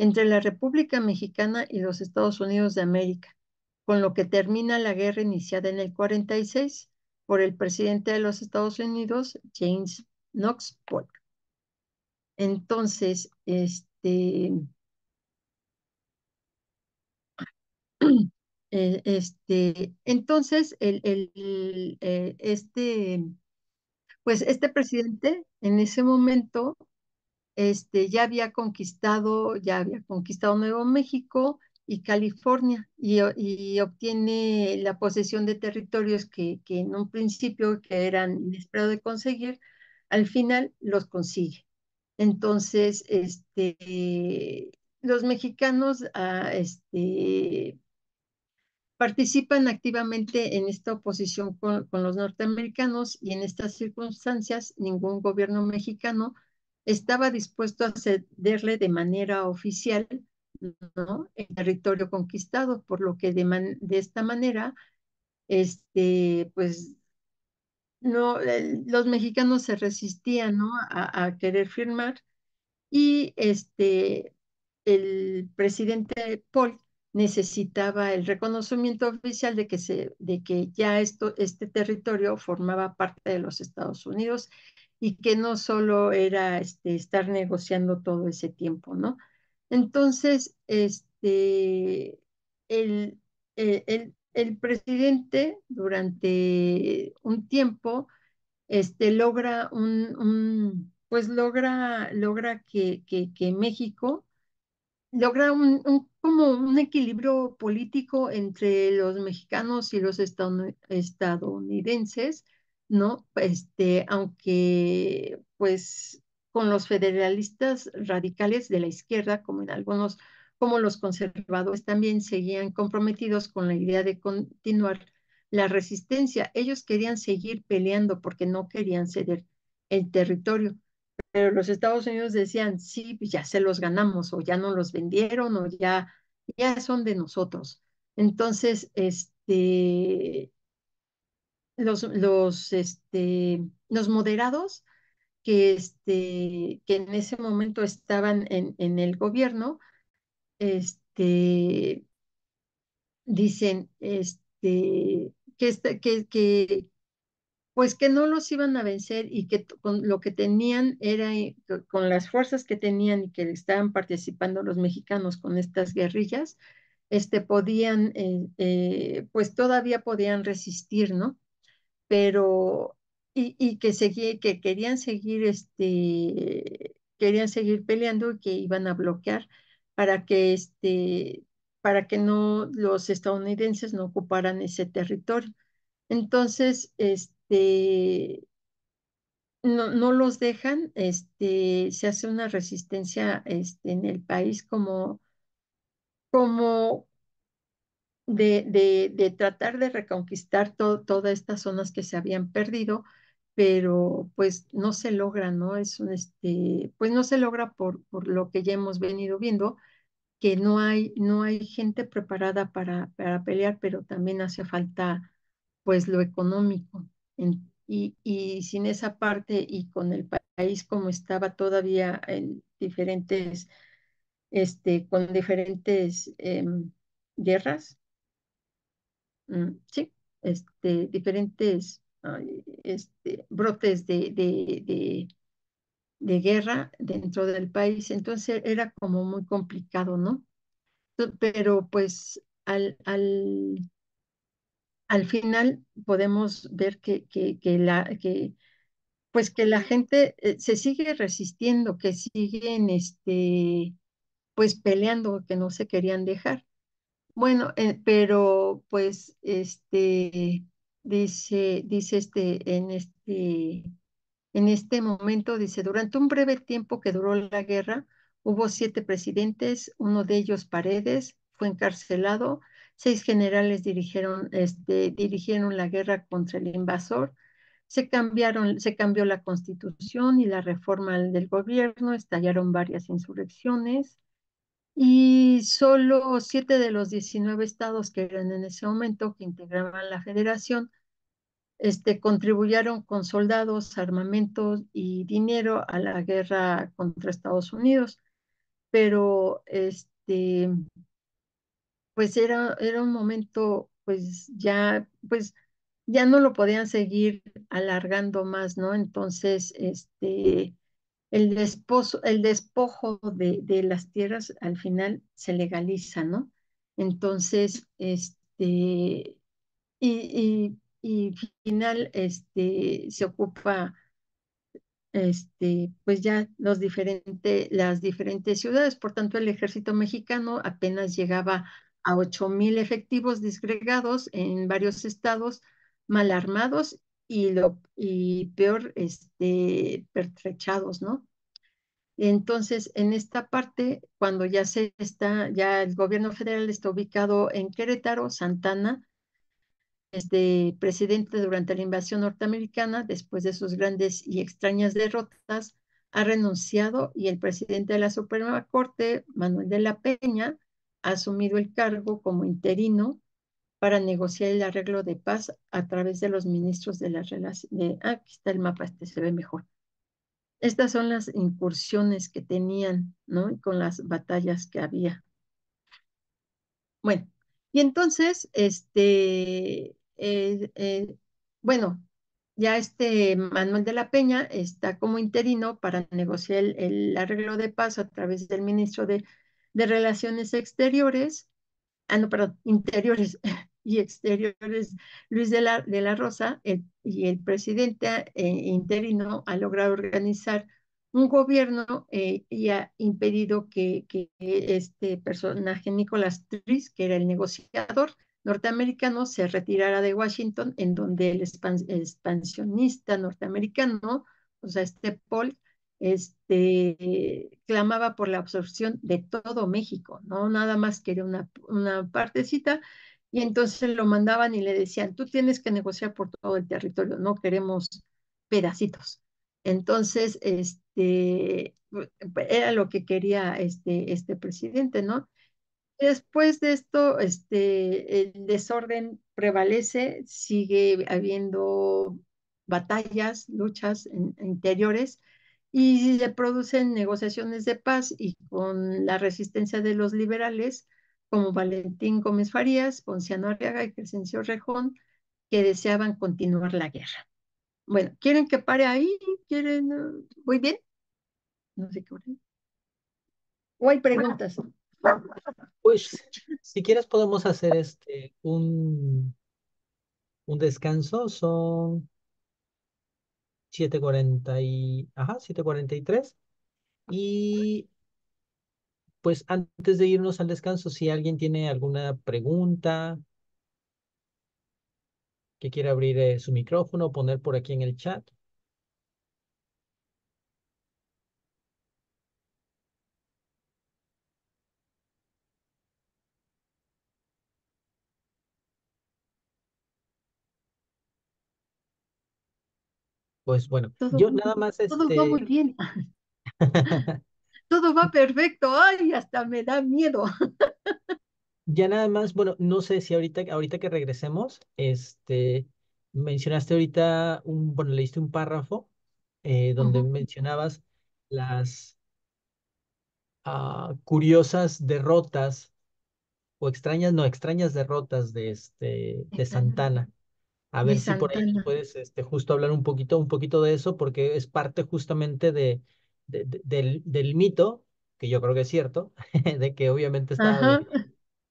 entre la República Mexicana y los Estados Unidos de América, con lo que termina la guerra iniciada en el 46 por el presidente de los Estados Unidos, James Knox Polk. Entonces, este, eh, este, entonces, el, el, eh, este, pues este presidente en ese momento este, ya había conquistado, ya había conquistado Nuevo México y California y, obtiene la posesión de territorios que, en un principio que eran inesperados de conseguir, al final los consigue. Entonces, este, los mexicanos ah, este, participan activamente en esta oposición con los norteamericanos y en estas circunstancias ningún gobierno mexicano estaba dispuesto a cederle de manera oficial el territorio conquistado, por lo que de, esta manera, este, pues, no, los mexicanos se resistían ¿no? a, querer firmar y este, el presidente Paul necesitaba el reconocimiento oficial de que, se, de que ya esto, este territorio formaba parte de los Estados Unidos y que no solo era este, estar negociando todo ese tiempo, ¿no? Entonces, este, el, eh, presidente durante un tiempo este, logra un, pues logra, logra que, que, México logra como un equilibrio político entre los mexicanos y los estadounidenses ¿no? Este, aunque pues con los federalistas radicales de la izquierda, como en algunos, como los conservadores también seguían comprometidos con la idea de continuar la resistencia. Ellos querían seguir peleando porque no querían ceder el territorio. Pero los Estados Unidos decían, sí, pues, ya se los ganamos, o ya no los vendieron, o ya, ya son de nosotros. Entonces, este, los, los, este, los moderados que, este, que en ese momento estaban en, en el gobierno, este, dicen este, que, este, que, que, pues que no los iban a vencer y que con lo que tenían era, eh, con las fuerzas que tenían y que estaban participando los mexicanos con estas guerrillas, este, podían, eh, eh, pues todavía podían resistir, ¿no? pero y, que, seguí, que querían seguir este querían seguir peleando y que iban a bloquear para que este para que no los estadounidenses no ocuparan ese territorio. Entonces, este no, no los dejan, este se hace una resistencia este, en el país como como de, tratar de reconquistar todas estas zonas que se habían perdido, pero pues no se logra, ¿no? Es un este, pues no se logra por, por lo que ya hemos venido viendo, que no hay, no hay gente preparada para, para pelear, pero también hace falta pues lo económico. y, sin esa parte y con el país como estaba todavía en diferentes, este, con diferentes em, guerras, Mm, sí, este, diferentes este, brotes de, de, guerra dentro del país. Entonces era como muy complicado, ¿no? Pero pues al, al, al final podemos ver que, que, que la, que, pues que la gente eh, se sigue resistiendo, que siguen este, pues peleando, que no se querían dejar. Bueno, eh, pero pues este dice, dice este, en este, en este momento, dice, durante un breve tiempo que duró la guerra, hubo siete presidentes, uno de ellos Paredes, fue encarcelado, seis generales dirigieron, este, dirigieron la guerra contra el invasor, se cambiaron, se cambió la constitución y la reforma del gobierno, estallaron varias insurrecciones, y solo siete de los 19 estados que eran en ese momento, que integraban la federación, este, contribuyeron con soldados, armamentos y dinero a la guerra contra Estados Unidos. Pero este, pues era, era un momento, pues ya, pues ya no lo podían seguir alargando más, ¿no? Entonces, este, el, el despojo de, las tierras al final se legaliza, ¿no? Entonces, este, y, y, final, este, se ocupa, este, pues ya los diferentes, las diferentes ciudades, por tanto, el ejército mexicano apenas llegaba a 8.000 efectivos disgregados en varios estados mal armados y, lo, y peor este, pertrechados, ¿no? Entonces, en esta parte, cuando ya se está, ya el gobierno federal está ubicado en Querétaro, Santana, este presidente durante la invasión norteamericana, después de sus grandes y extrañas derrotas, ha renunciado y el presidente de la Suprema Corte, Manuel de la Peña, ha asumido el cargo como interino para negociar el arreglo de paz a través de los ministros de las relaciones. Ah, aquí está el mapa, este se ve mejor. Estas son las incursiones que tenían, ¿no? Con las batallas que había. Bueno, y entonces, este, eh, eh, bueno, ya este Manuel de la Peña está como interino para negociar el, arreglo de paz a través del ministro de, de Relaciones Exteriores ah, no, perdón, interiores, y Exteriores, Luis de la, Rosa, y el presidente eh, interino ha logrado organizar un gobierno eh, y ha impedido que, este personaje, Nicolás Trist, que era el negociador norteamericano, se retirara de Washington, en donde el, expansionista norteamericano, o sea, este Paul, este, clamaba por la absorción de todo México, no nada más que una, una partecita, y entonces lo mandaban y le decían, tú tienes que negociar por todo el territorio, no queremos pedacitos. Entonces, este, era lo que quería este, este presidente, ¿no? Después de esto, este, el desorden prevalece, sigue habiendo batallas, luchas interiores y se producen negociaciones de paz y con la resistencia de los liberales, como Valentín Gómez Farías, Ponciano Arriaga y Crescencio Rejón, que deseaban continuar la guerra. Bueno, ¿quieren que pare ahí? ¿Quieren? Eh, ¿Voy bien? No sé qué ¿O hay preguntas? Pues, si quieres podemos hacer este un, un descanso. Son cuarenta y... Ajá, 7.43. Y pues antes de irnos al descanso, si alguien tiene alguna pregunta que quiera abrir eh, su micrófono, poner por aquí en el chat. Pues bueno, yo nada más... Todo va muy este bien. todo va perfecto, ay, hasta me da miedo. Ya nada más, bueno, no sé si ahorita, ahorita que regresemos, este, mencionaste ahorita, un, bueno, leíste un párrafo eh, donde mencionabas las ah, curiosas derrotas o extrañas, no, extrañas derrotas de, este, de Santana. A ver si por ahí puedes este, justo hablar un poquito, un poquito de eso, porque es parte justamente de, del, del, mito, que yo creo que es cierto, de que obviamente está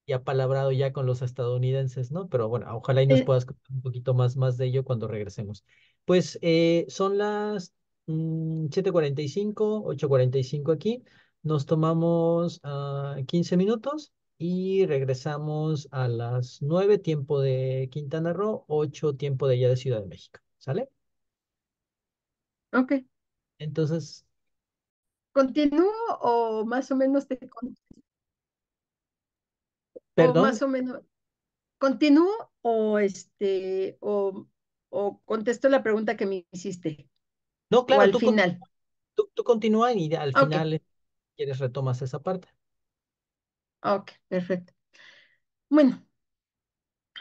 ya palabrado ya con los estadounidenses, ¿no? Pero bueno, ojalá y nos puedas contar un poquito más, más de ello cuando regresemos. Pues eh, son las 7.45, mm, 8.45 aquí. Nos tomamos 15 ah, minutos y regresamos a las 9 tiempo de Quintana Roo, 8 tiempo de allá de Ciudad de México. ¿Sale? Ok. Entonces, ¿Continúo o más o menos te contesto? ¿Perdón? más o menos. ¿Continúo o este o, o contesto la pregunta que me hiciste? No, claro, al final. tú, tú continúa y al final este, quieres retomas esa parte. Ok, perfecto. Bueno,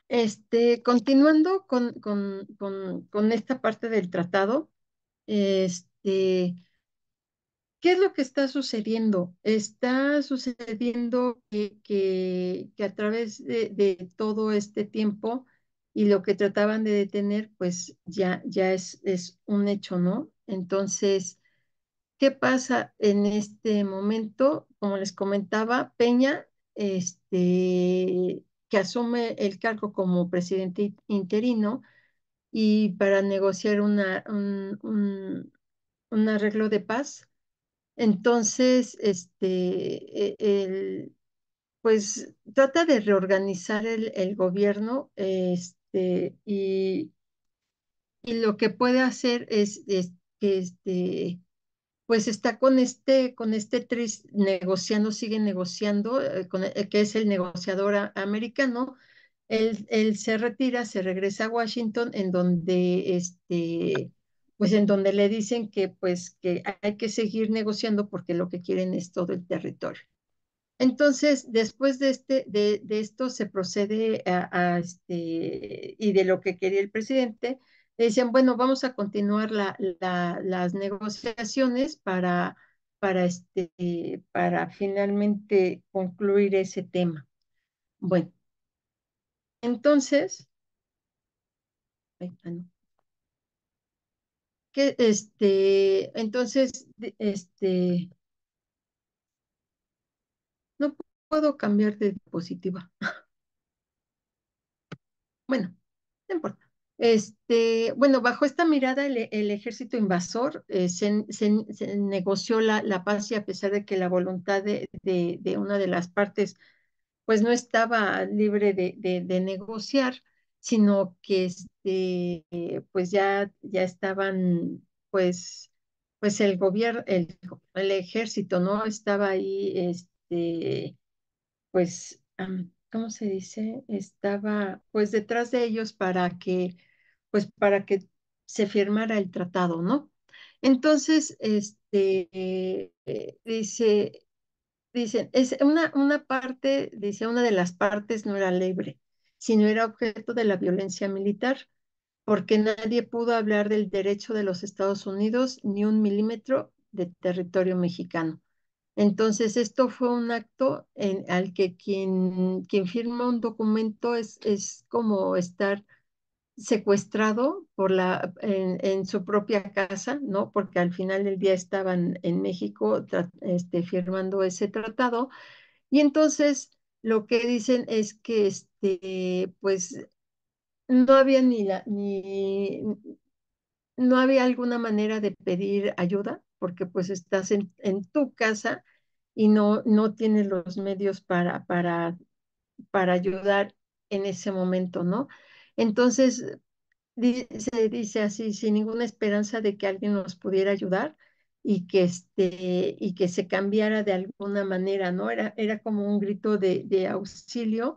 este, continuando con, con, con, con esta parte del tratado, este, ¿Qué es lo que está sucediendo? Está sucediendo que, a través de, todo este tiempo y lo que trataban de detener, pues ya, ya es, es un hecho, ¿no? Entonces, ¿qué pasa en este momento? Como les comentaba, Peña, este, que asume el cargo como presidente interino y para negociar un, un arreglo de paz entonces, este, e, el, pues trata de reorganizar el, gobierno este, y, y, lo que puede hacer es, que este, pues está con este, con este tris negociando, sigue negociando, eh, eh, que es el negociador americano. Él, él, se retira, se regresa a Washington, en donde este, pues en donde le dicen que pues que hay que seguir negociando porque lo que quieren es todo el territorio. Entonces, después de, este, de, esto se procede a, este, y de lo que quería el presidente, le dicen, bueno, vamos a continuar la, las negociaciones para, para, este, para finalmente concluir ese tema. Bueno, entonces, ay, ah, no este, entonces, este, no puedo cambiar de diapositiva. Bueno, no importa. Este, bueno, bajo esta mirada el, ejército invasor eh, se, negoció la, paz y a pesar de que la voluntad de, una de las partes pues no estaba libre de, de negociar, sino que este, pues ya, ya estaban, pues, pues el gobierno, el, ejército, ¿no? Estaba ahí, este, pues, ¿cómo se dice? Estaba, pues, detrás de ellos para que, pues, para que se firmara el tratado, ¿no? Entonces, este, dice, dicen, es una, una parte, dice, una de las partes no era libre, no era objeto de la violencia militar, porque nadie pudo hablar del derecho de los Estados Unidos ni un milímetro de territorio mexicano. Entonces, esto fue un acto en, al que quien, quien firma un documento es, es como estar secuestrado por la, en, su propia casa, ¿no? Porque al final del día estaban en México este, firmando ese tratado. Y entonces lo que dicen es que este, pues no había ni la, ni, no había alguna manera de pedir ayuda, porque pues estás en, tu casa y no, no tienes los medios para, para, para ayudar en ese momento, ¿no? Entonces, se dice así, sin ninguna esperanza de que alguien nos pudiera ayudar, y que, este, y que se cambiara de alguna manera, ¿no? Era, era como un grito de, de auxilio,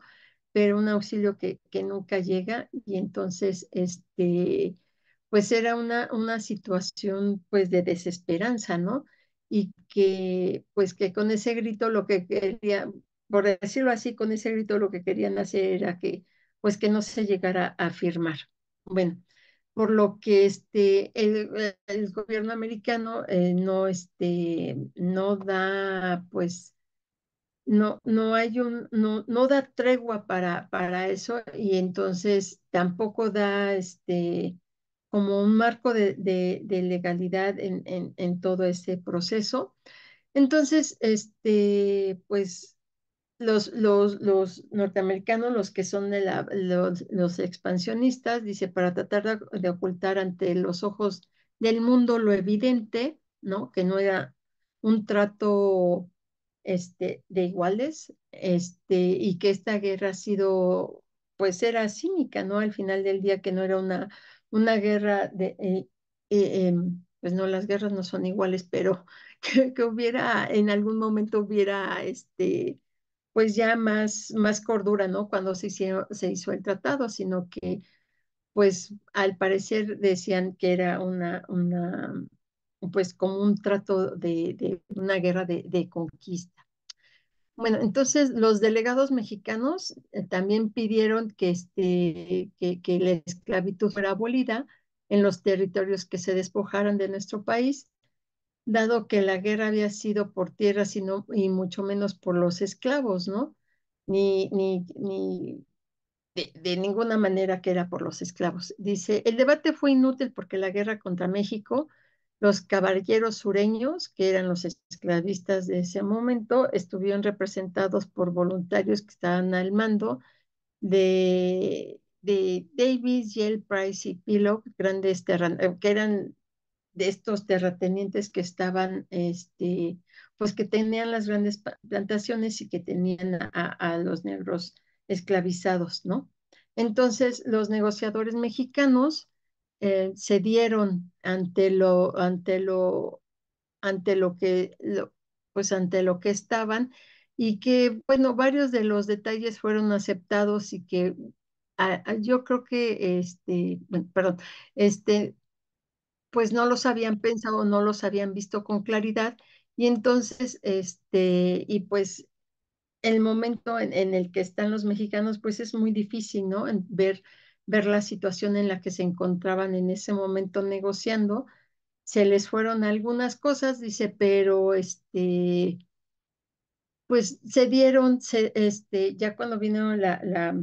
pero un auxilio que, que, nunca llega y entonces, este, pues era una, una situación pues de desesperanza, ¿no? Y que pues que con ese grito lo que quería, por decirlo así, con ese grito lo que querían hacer era que pues que no se llegara a firmar. Bueno, por lo que este, el, gobierno americano eh, no, este, no da, pues, no, no hay un, no, no da tregua para, para eso y entonces tampoco da este, como un marco de, legalidad en, en, en, todo ese proceso. Entonces, este, pues los, los, norteamericanos, los que son los, expansionistas, dice, para tratar de, ocultar ante los ojos del mundo lo evidente, ¿no? Que no era un trato este, de iguales, este, y que esta guerra ha sido, pues era cínica, ¿no? Al final del día, que no era una, una guerra de... Eh, eh, em, pues no, las guerras no son iguales, pero que, que hubiera, en algún momento hubiera, este, pues ya más, más cordura, ¿no? Cuando se, se hizo el tratado, sino que pues al parecer decían que era una, una pues como un trato de, una guerra de, conquista. Bueno, entonces los delegados mexicanos eh, también pidieron que, este, que, que la esclavitud fuera abolida en los territorios que se despojaran de nuestro país dado que la guerra había sido por tierra sino, y mucho menos por los esclavos, ¿no? Ni, ni, ni de, ninguna manera que era por los esclavos. Dice, el debate fue inútil porque la guerra contra México, los caballeros sureños, que eran los esclavistas de ese momento, estuvieron representados por voluntarios que estaban al mando de, de Davis, Yale, Price y Pillow, grandes terran eh, que eran de estos terratenientes que estaban, este, pues que tenían las grandes plantaciones y que tenían a, los negros esclavizados, ¿no? Entonces, los negociadores mexicanos eh, cedieron ante lo, ante lo, ante lo que, lo, pues ante lo que estaban y que, bueno, varios de los detalles fueron aceptados y que yo creo que, este, perdón, este, pues no los habían pensado, no los habían visto con claridad. Y entonces, este, y pues el momento en, el que están los mexicanos, pues es muy difícil, ¿no? ver, ver la situación en la que se encontraban en ese momento negociando. Se les fueron algunas cosas, dice, pero este, pues se dieron, este, ya cuando vino la, la,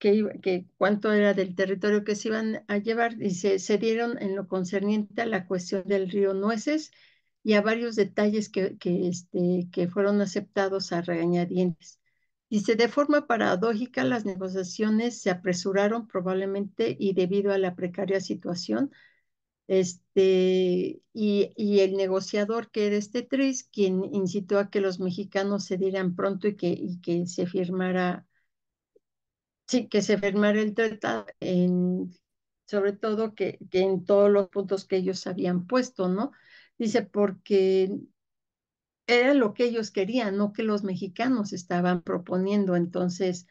que, cuánto era del territorio que se iban a llevar y se, dieron en lo concerniente a la cuestión del río Nueces y a varios detalles que, que, este, que fueron aceptados a regañadientes. Dice, de forma paradójica, las negociaciones se apresuraron probablemente y debido a la precaria situación, este, y, el negociador que era este Tris, quien incitó a que los mexicanos se dieran pronto y que, y que se firmara sí, que se firmara el tratado, sobre todo que, en todos los puntos que ellos habían puesto, ¿no? Dice, porque era lo que ellos querían, no que los mexicanos estaban proponiendo. Entonces,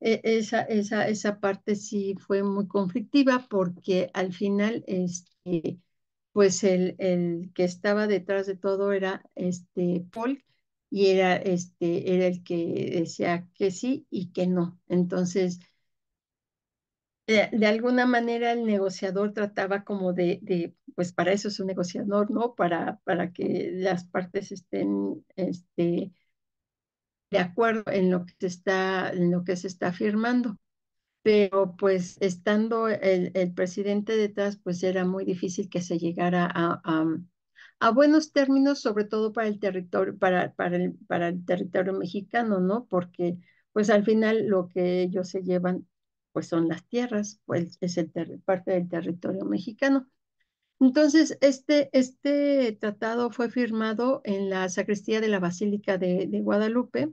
e, esa, esa, esa parte sí fue muy conflictiva porque al final, este, pues el, el que estaba detrás de todo era este Paul y era, este, era el que decía que sí y que no. Entonces, eh, de, alguna manera el negociador trataba como de, pues para eso es un negociador, ¿no? Para, para que las partes estén este, de acuerdo en lo que se está, en lo que se está firmando pero pues estando el, el, presidente detrás, pues era muy difícil que se llegara a, a buenos términos, sobre todo para el territorio, para, para, para el territorio mexicano, ¿no? Porque pues al final lo que ellos se llevan pues son las tierras, pues es el parte del territorio mexicano. Entonces, este, este tratado fue firmado en la sacristía de la Basílica de, Guadalupe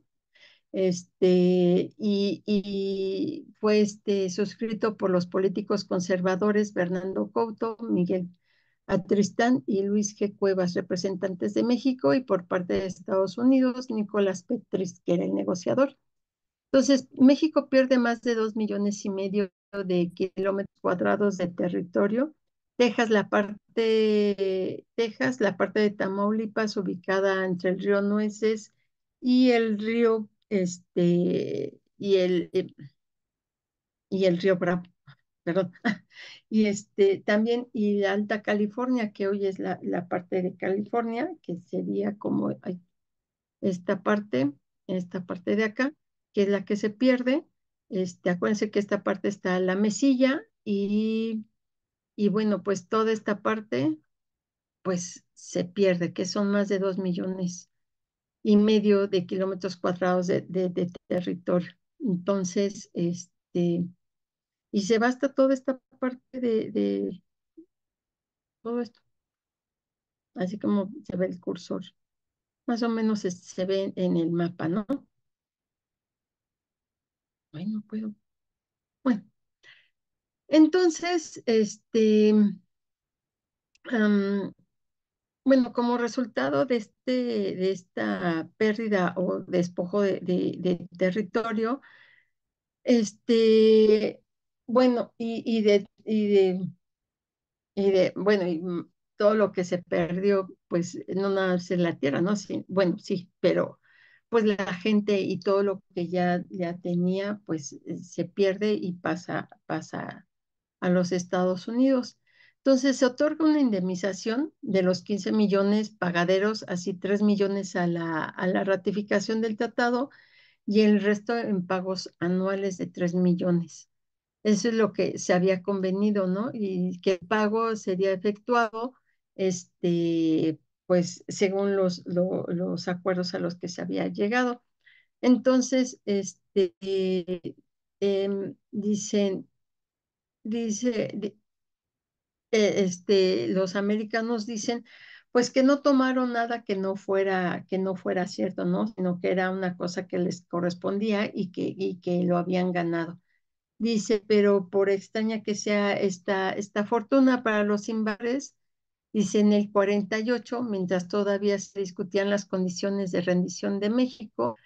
este, y, fue este, suscrito por los políticos conservadores Fernando Couto, Miguel a Tristán y Luis G. Cuevas, representantes de México, y por parte de Estados Unidos, Nicolás Petris, que era el negociador. Entonces, México pierde más de dos millones y medio de kilómetros cuadrados de territorio. Texas, la parte, Texas, la parte de Tamaulipas, ubicada entre el río Nueces y el río, este, y el, y el río Bravo. y este, también y la Alta California, que hoy es la, la parte de California, que sería como esta parte, esta parte de acá, que es la que se pierde. Este, acuérdense que esta parte está la mesilla y, y bueno, pues toda esta parte pues se pierde, que son más de dos millones y medio de kilómetros cuadrados de, de, de territorio. Entonces, este, y se basta toda esta parte de, todo esto. Así como se ve el cursor. Más o menos se, ve en el mapa, ¿no? Ay, no puedo. Bueno. Entonces, este, bueno, como resultado de, este, de esta pérdida o despojo de, de territorio, este, bueno, y, de, y, de, y de, bueno, y todo lo que se perdió, pues no nada se en la tierra, ¿no? Sí, bueno, sí, pero pues la gente y todo lo que ya, ya tenía, pues eh, se pierde y pasa, pasa a los Estados Unidos. Entonces se otorga una indemnización de los 15 millones pagaderos, así 3 millones a la, a la ratificación del tratado y el resto en pagos anuales de 3 millones. Eso es lo que se había convenido, ¿no? Y que el pago sería efectuado, este, pues, según los, los acuerdos a los que se había llegado. Entonces, este, em, dicen, dice, e, este, los americanos dicen, pues que no tomaron nada que no fuera, que no fuera cierto, ¿no? Sino que era una cosa que les correspondía y que, y que lo habían ganado. Dice, pero por extraña que sea esta, esta fortuna para los simbares, dice en el 48, mientras todavía se discutían las condiciones de rendición de México,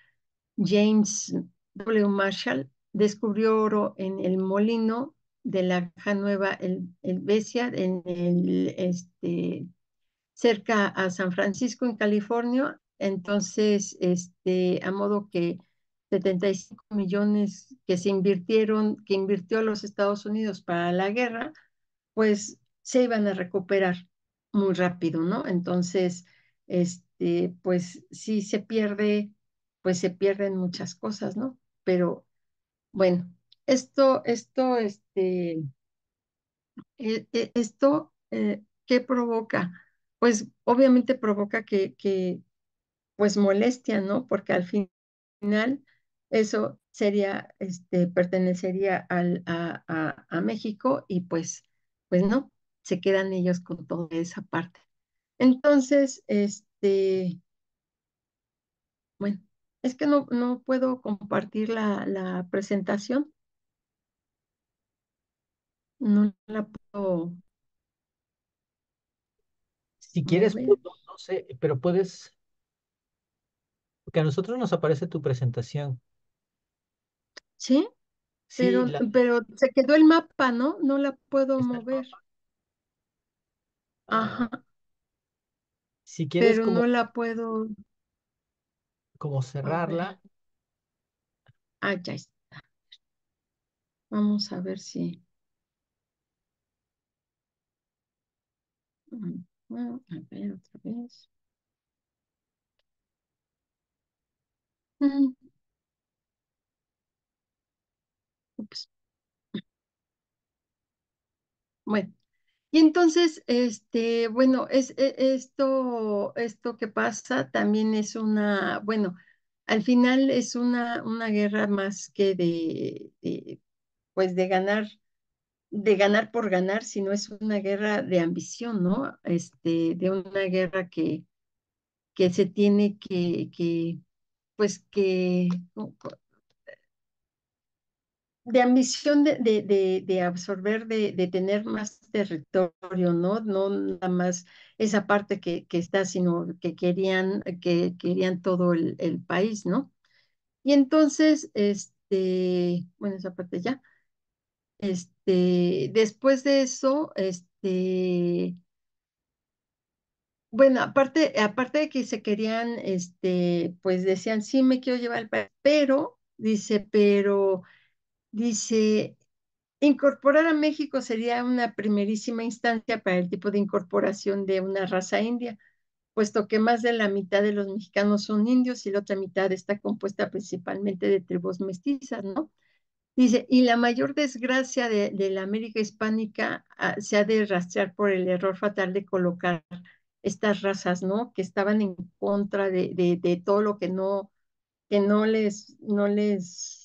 James W. Marshall descubrió oro en el molino de la Caja Nueva Besia en el, este, cerca a San Francisco, en California. Entonces, este, a modo que 75 millones que se invirtieron, que invirtió los Estados Unidos para la guerra, pues se iban a recuperar muy rápido, ¿no? Entonces, este, pues si se pierde, pues se pierden muchas cosas, ¿no? Pero bueno, esto, esto, este, e, e, esto, eh, ¿qué provoca? Pues obviamente provoca que, que, pues molestia, ¿no? Porque al final eso sería, este, pertenecería al, a, México y pues, pues no, se quedan ellos con toda esa parte. Entonces, este, bueno, es que no, no puedo compartir la, la, presentación. No la puedo. Si quieres, no sé, pero puedes. Porque a nosotros nos aparece tu presentación. ¿sí? Pero, se quedó el mapa, ¿no? No la puedo mover. Ah. Ajá, si quieres pero no la puedo. como cerrarla, ah, ya está. Vamos a ver si. Bueno, A ver, otra vez. Bueno, y entonces, este, bueno, es, e, esto, esto que pasa también es una, bueno, al final es una, una guerra más que de, pues de ganar, de ganar por ganar, sino es una guerra de ambición, ¿no? Este, de una guerra que, que se tiene que, que pues que, de ambición de, de, de, absorber, de, tener más territorio, ¿no? No nada más esa parte que, que está, sino que querían, que querían todo el, país, ¿no? Y entonces, este, bueno, esa parte ya. Este, después de eso, este, bueno, aparte, aparte de que se querían, este, pues decían, sí, me quiero llevar el país, pero, dice, pero Dice, incorporar a México sería una primerísima instancia para el tipo de incorporación de una raza india, puesto que más de la mitad de los mexicanos son indios y la otra mitad está compuesta principalmente de tribus mestizas, ¿no? Dice, y la mayor desgracia de, la América hispánica ah, se ha de rastrear por el error fatal de colocar estas razas, ¿no? Que estaban en contra de, de, de todo lo que no, que no les, no les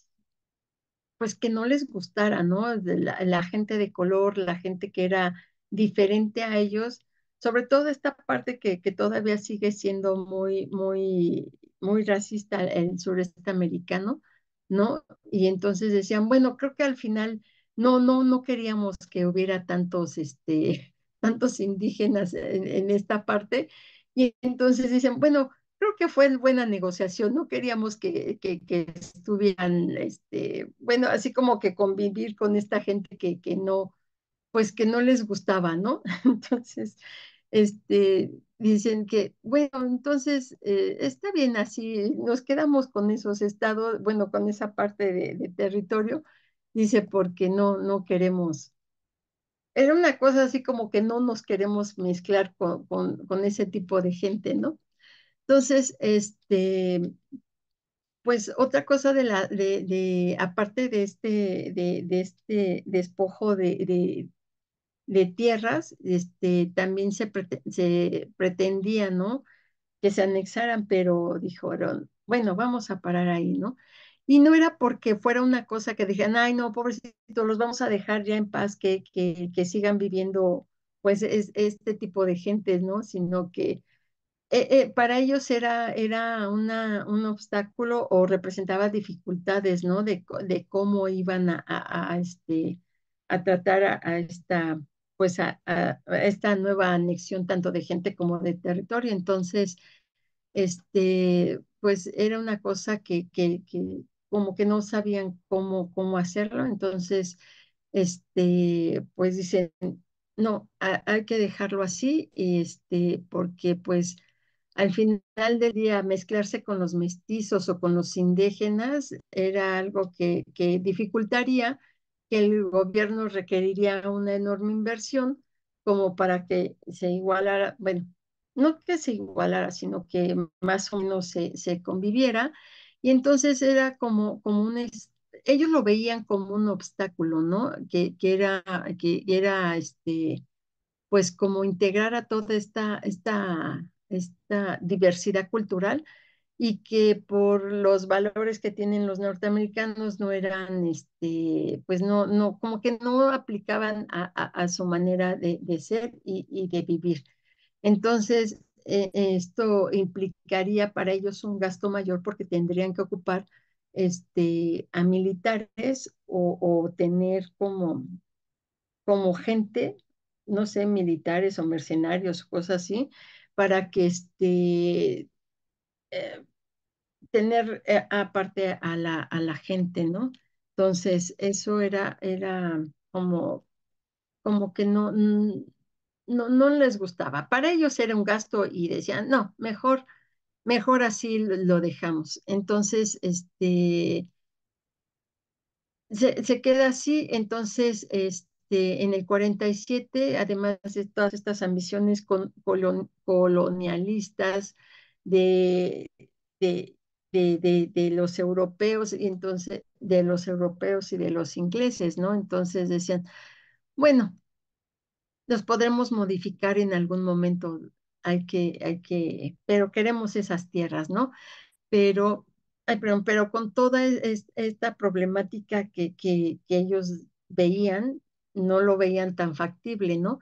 pues que no les gustara, ¿no? La, gente de color, la gente que era diferente a ellos, sobre todo esta parte que, todavía sigue siendo muy, muy, muy racista el sureste americano, ¿no? Y entonces decían, bueno, creo que al final no, no, no queríamos que hubiera tantos, este, tantos indígenas en, en esta parte. Y entonces dicen, bueno, creo que fue buena negociación, no queríamos que, que, estuvieran, este, bueno, así como que convivir con esta gente que, que no, pues que no les gustaba, ¿no? Entonces, este, dicen que, bueno, entonces eh, está bien así, nos quedamos con esos estados, bueno, con esa parte de, territorio, dice, porque no, no queremos. Era una cosa así como que no nos queremos mezclar con, con ese tipo de gente, ¿no? Entonces, este, pues otra cosa de la, de, aparte de este, de, este despojo de, de, tierras, este, también se, se pretendía, ¿no? Que se anexaran, pero dijeron, bueno, vamos a parar ahí, ¿no? Y no era porque fuera una cosa que dijeran, ay, no, pobrecito, los vamos a dejar ya en paz, que, que, que sigan viviendo, pues, es, este tipo de gente, ¿no? Sino que eh, eh, para ellos era, era una, un obstáculo o representaba dificultades, ¿no? De, de cómo iban a, este, a tratar a, esta, pues a, esta nueva anexión tanto de gente como de territorio. Entonces, este, pues era una cosa que, que, que como que no sabían cómo, cómo hacerlo. Entonces, este, pues dicen, no, hay que dejarlo así, este, porque pues al final del día mezclarse con los mestizos o con los indígenas era algo que, que dificultaría que el gobierno requeriría una enorme inversión como para que se igualara, bueno, no que se igualara, sino que más o menos se, se conviviera. Y entonces era como, como un, ellos lo veían como un obstáculo, ¿no? Que, que era, que era este, pues como integrar a toda esta, esta esta diversidad cultural y que por los valores que tienen los norteamericanos no eran, este, pues no, no, como que no aplicaban a, su manera de, ser y, de vivir. Entonces, eh, esto implicaría para ellos un gasto mayor porque tendrían que ocupar este, a militares o, o tener como, como gente, no sé, militares o mercenarios, cosas así, para que este, eh, tener eh, aparte a la, a la, gente, ¿no? Entonces, eso era, era como, como que no, no, no les gustaba. Para ellos era un gasto y decían, no, mejor, mejor así lo dejamos. Entonces, este, se queda así, entonces, este, este, en el 47, además de todas estas ambiciones colonialistas de, de, de, los europeos, y entonces de los europeos y de los ingleses, ¿no? Entonces decían, bueno, nos podremos modificar en algún momento, hay que, hay que, pero queremos esas tierras, ¿no? Pero, pero con toda esta problemática que, que, que ellos veían no lo veían tan factible, ¿no?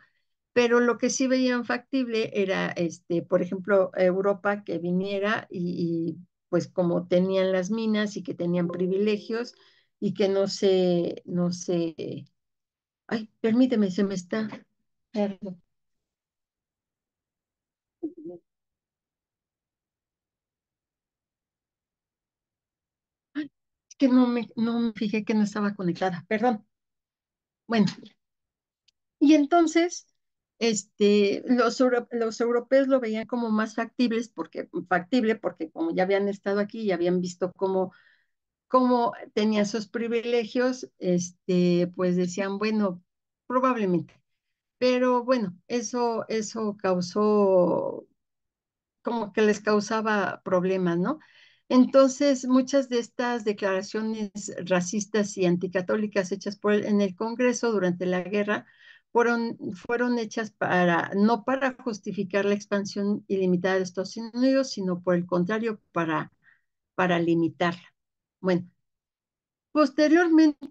Pero lo que sí veían factible era, este, por ejemplo, Europa que viniera y, pues como tenían las minas y que tenían privilegios y que no se, no se, ay, permíteme, se me está, Perdón. es que no me, no me fijé que no estaba conectada, perdón. Bueno, y entonces este, los, europeos lo veían como más factibles porque, factible porque como ya habían estado aquí y habían visto cómo, cómo tenían sus privilegios, este, pues decían, bueno, probablemente. Pero bueno, eso, eso causó, como que les causaba problemas, ¿no? Entonces, muchas de estas declaraciones racistas y anticatólicas hechas en el Congreso durante la guerra fueron, fueron hechas para, no para justificar la expansión ilimitada de Estados Unidos, sino por el contrario, para, para limitarla. Bueno, posteriormente,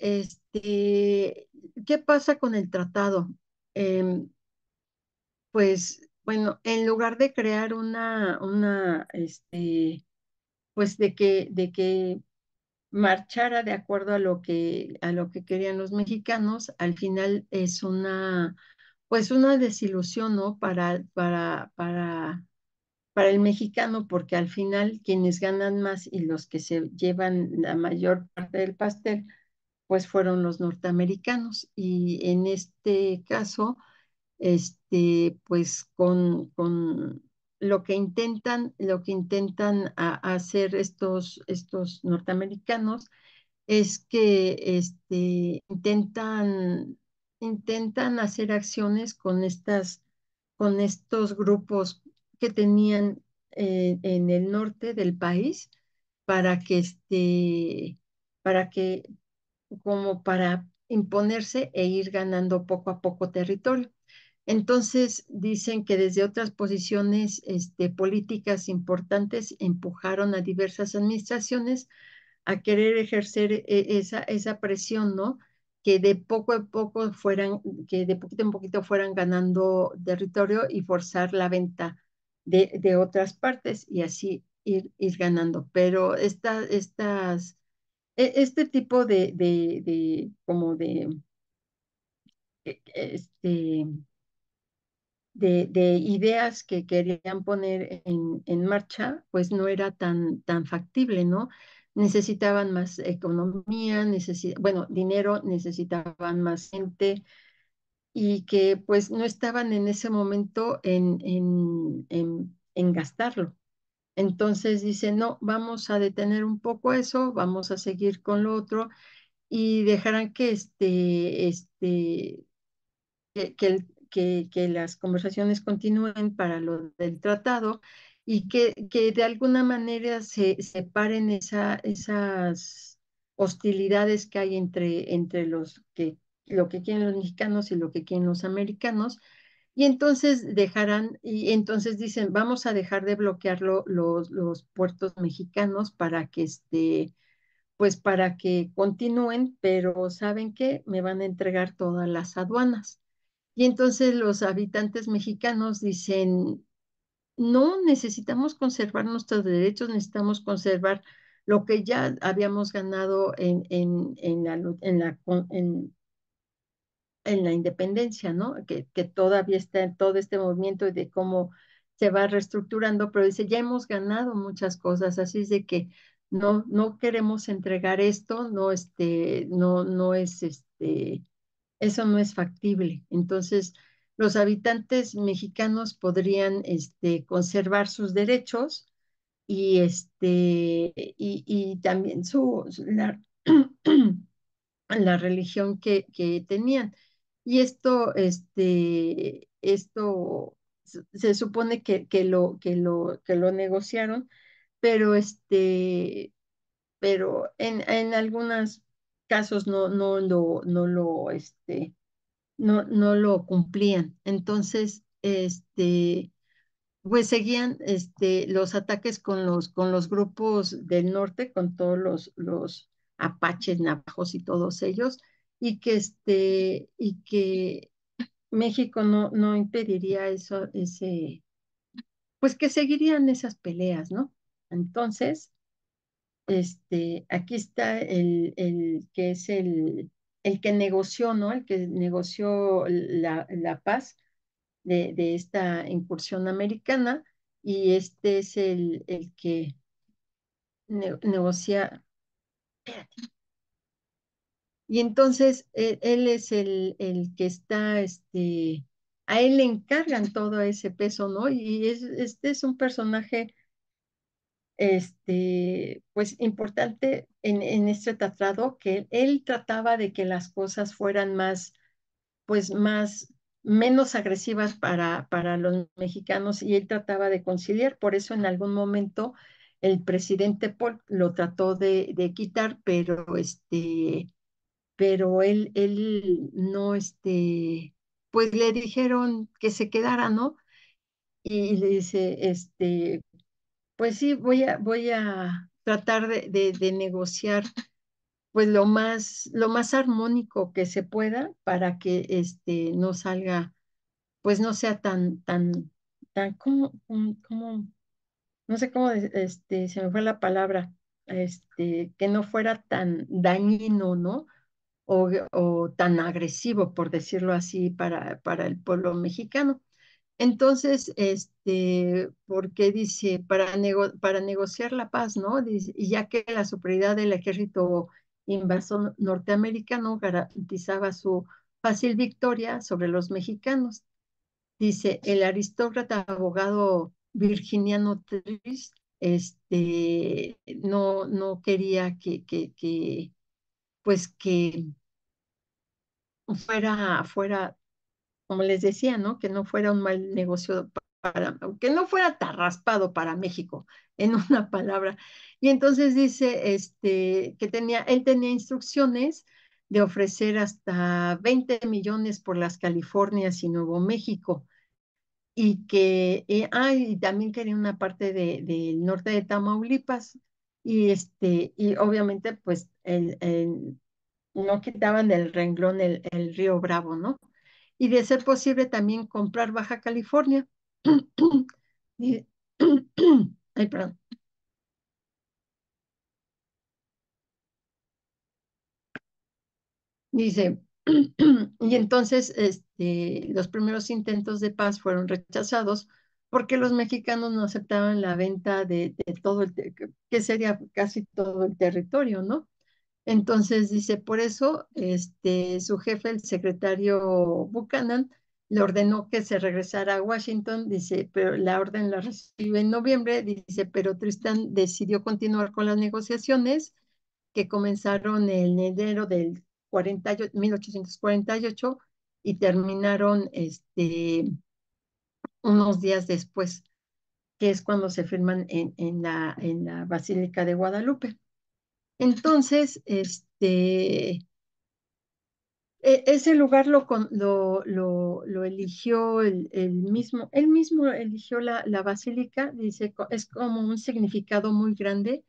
este, ¿qué pasa con el tratado? Em, pues, bueno, en lugar de crear una, una, este, pues de que, de que marchara de acuerdo a lo que, a lo que querían los mexicanos, al final es una, pues una desilusión, ¿no? Para, para, para, para el mexicano, porque al final quienes ganan más y los que se llevan la mayor parte del pastel, pues fueron los norteamericanos. Y en este caso, este, pues con, con lo que intentan, lo que intentan hacer estos, estos norteamericanos es que este, intentan, intentan hacer acciones con, estas, con estos grupos que tenían eh, en el norte del país para que, este, para que, como para imponerse e ir ganando poco a poco territorio. Entonces dicen que desde otras posiciones este, políticas importantes empujaron a diversas administraciones a querer ejercer e, e, esa, esa presión, ¿no? Que de poco a poco fueran, que de poquito en poquito fueran ganando territorio y forzar la venta de, otras partes y así ir, ganando. Pero esta, estas, e, este tipo de, de como de, este, de, ideas que querían poner en, en, marcha, pues no era tan, tan factible, ¿no? Necesitaban más economía, necesit bueno, dinero, necesitaban más gente y que pues no estaban en ese momento en, en, en, en gastarlo. Entonces dice, no, vamos a detener un poco eso, vamos a seguir con lo otro y dejarán que este, este, que, que el, que, las conversaciones continúen para lo del tratado y que, que de alguna manera se separen esas hostilidades que hay entre, entre los que lo que quieren los mexicanos y lo que quieren los americanos. Y entonces dejarán, y entonces dicen, vamos a dejar de bloquear los, los puertos mexicanos para que este, pues para que continúen, pero ¿saben qué? Me van a entregar todas las aduanas. Y entonces los habitantes mexicanos dicen, no, necesitamos conservar nuestros derechos, necesitamos conservar lo que ya habíamos ganado en, en, en, la, en la, en, la independencia, ¿no? Que, que todavía está en todo este movimiento de cómo se va reestructurando, pero dice, ya hemos ganado muchas cosas, así es de que no, no queremos entregar esto, no, este, no, no es este, eso no es factible. Entonces, los habitantes mexicanos podrían este, conservar sus derechos y, este, y, también su, la, religión que, que, tenían. Y esto, este, esto se supone que, que, lo, que, lo, que lo negociaron, pero, este, pero en, en algunas casos no, no, lo, no lo, este, no, no lo cumplían. Entonces, este, pues seguían este, los ataques con los, con los grupos del norte, con todos los, los apaches, navajos y todos ellos, y que, este, y que México no, no impediría eso, ese, pues que seguirían esas peleas, ¿no? Entonces, este, aquí está el, el que es el, el, que negoció, ¿no? El que negoció la, la paz de, de, esta incursión americana y este es el, el que negocia. Y entonces e, él, es el, el, que está, este, a él le encargan todo ese peso, ¿no? Y es, este es un personaje este, pues importante en, en, este tratado que él trataba de que las cosas fueran más, pues más, menos agresivas para, para los mexicanos y él trataba de conciliar. Por eso en algún momento el presidente lo trató de, de quitar, pero este, pero él, él no, este, pues le dijeron que se quedara, ¿no? Y le dice, este, pues sí, voy a, voy a tratar de, de, negociar pues lo más, lo más armónico que se pueda para que este, no salga, pues no sea tan, tan, tan, como, como no sé cómo, este, se me fue la palabra, este, que no fuera tan dañino, ¿no? O, o, tan agresivo, por decirlo así, para, para el pueblo mexicano. Entonces, este, porque dice, para, para negociar la paz, ¿no? Dice, y ya que la superioridad del ejército invasor norteamericano garantizaba su fácil victoria sobre los mexicanos. Dice, el aristócrata abogado virginiano Tris este, no, no quería que, que, que pues que fuera, fuera como les decía, ¿no? Que no fuera un mal negocio para, que no fuera tarraspado para México, en una palabra. Y entonces dice, este, que tenía, él tenía instrucciones de ofrecer hasta 20 millones por las Californias y Nuevo México. Y que, eh, ah, y también quería una parte del norte de Tamaulipas. Y, este, y obviamente, pues, no quitaban el renglón el río Bravo, ¿no? y de ser posible también comprar Baja California. Eh, Dice, y entonces este, los primeros intentos de paz fueron rechazados porque los mexicanos no aceptaban la venta de, de todo el, que sería casi todo el territorio, ¿no? Entonces dice, por eso este, su jefe, el secretario Buchanan, le ordenó que se regresara a Washington, dice, pero la orden la recibe en noviembre, dice, pero Tristan decidió continuar con las negociaciones que comenzaron en enero del 1848 y terminaron este, unos días después, que es cuando se firman en, en, la, en la Basílica de Guadalupe. Entonces, este, e-, ese lugar lo, lo, eligió el, mismo, él mismo eligió la, la, basílica, dice, es como un significado muy grande,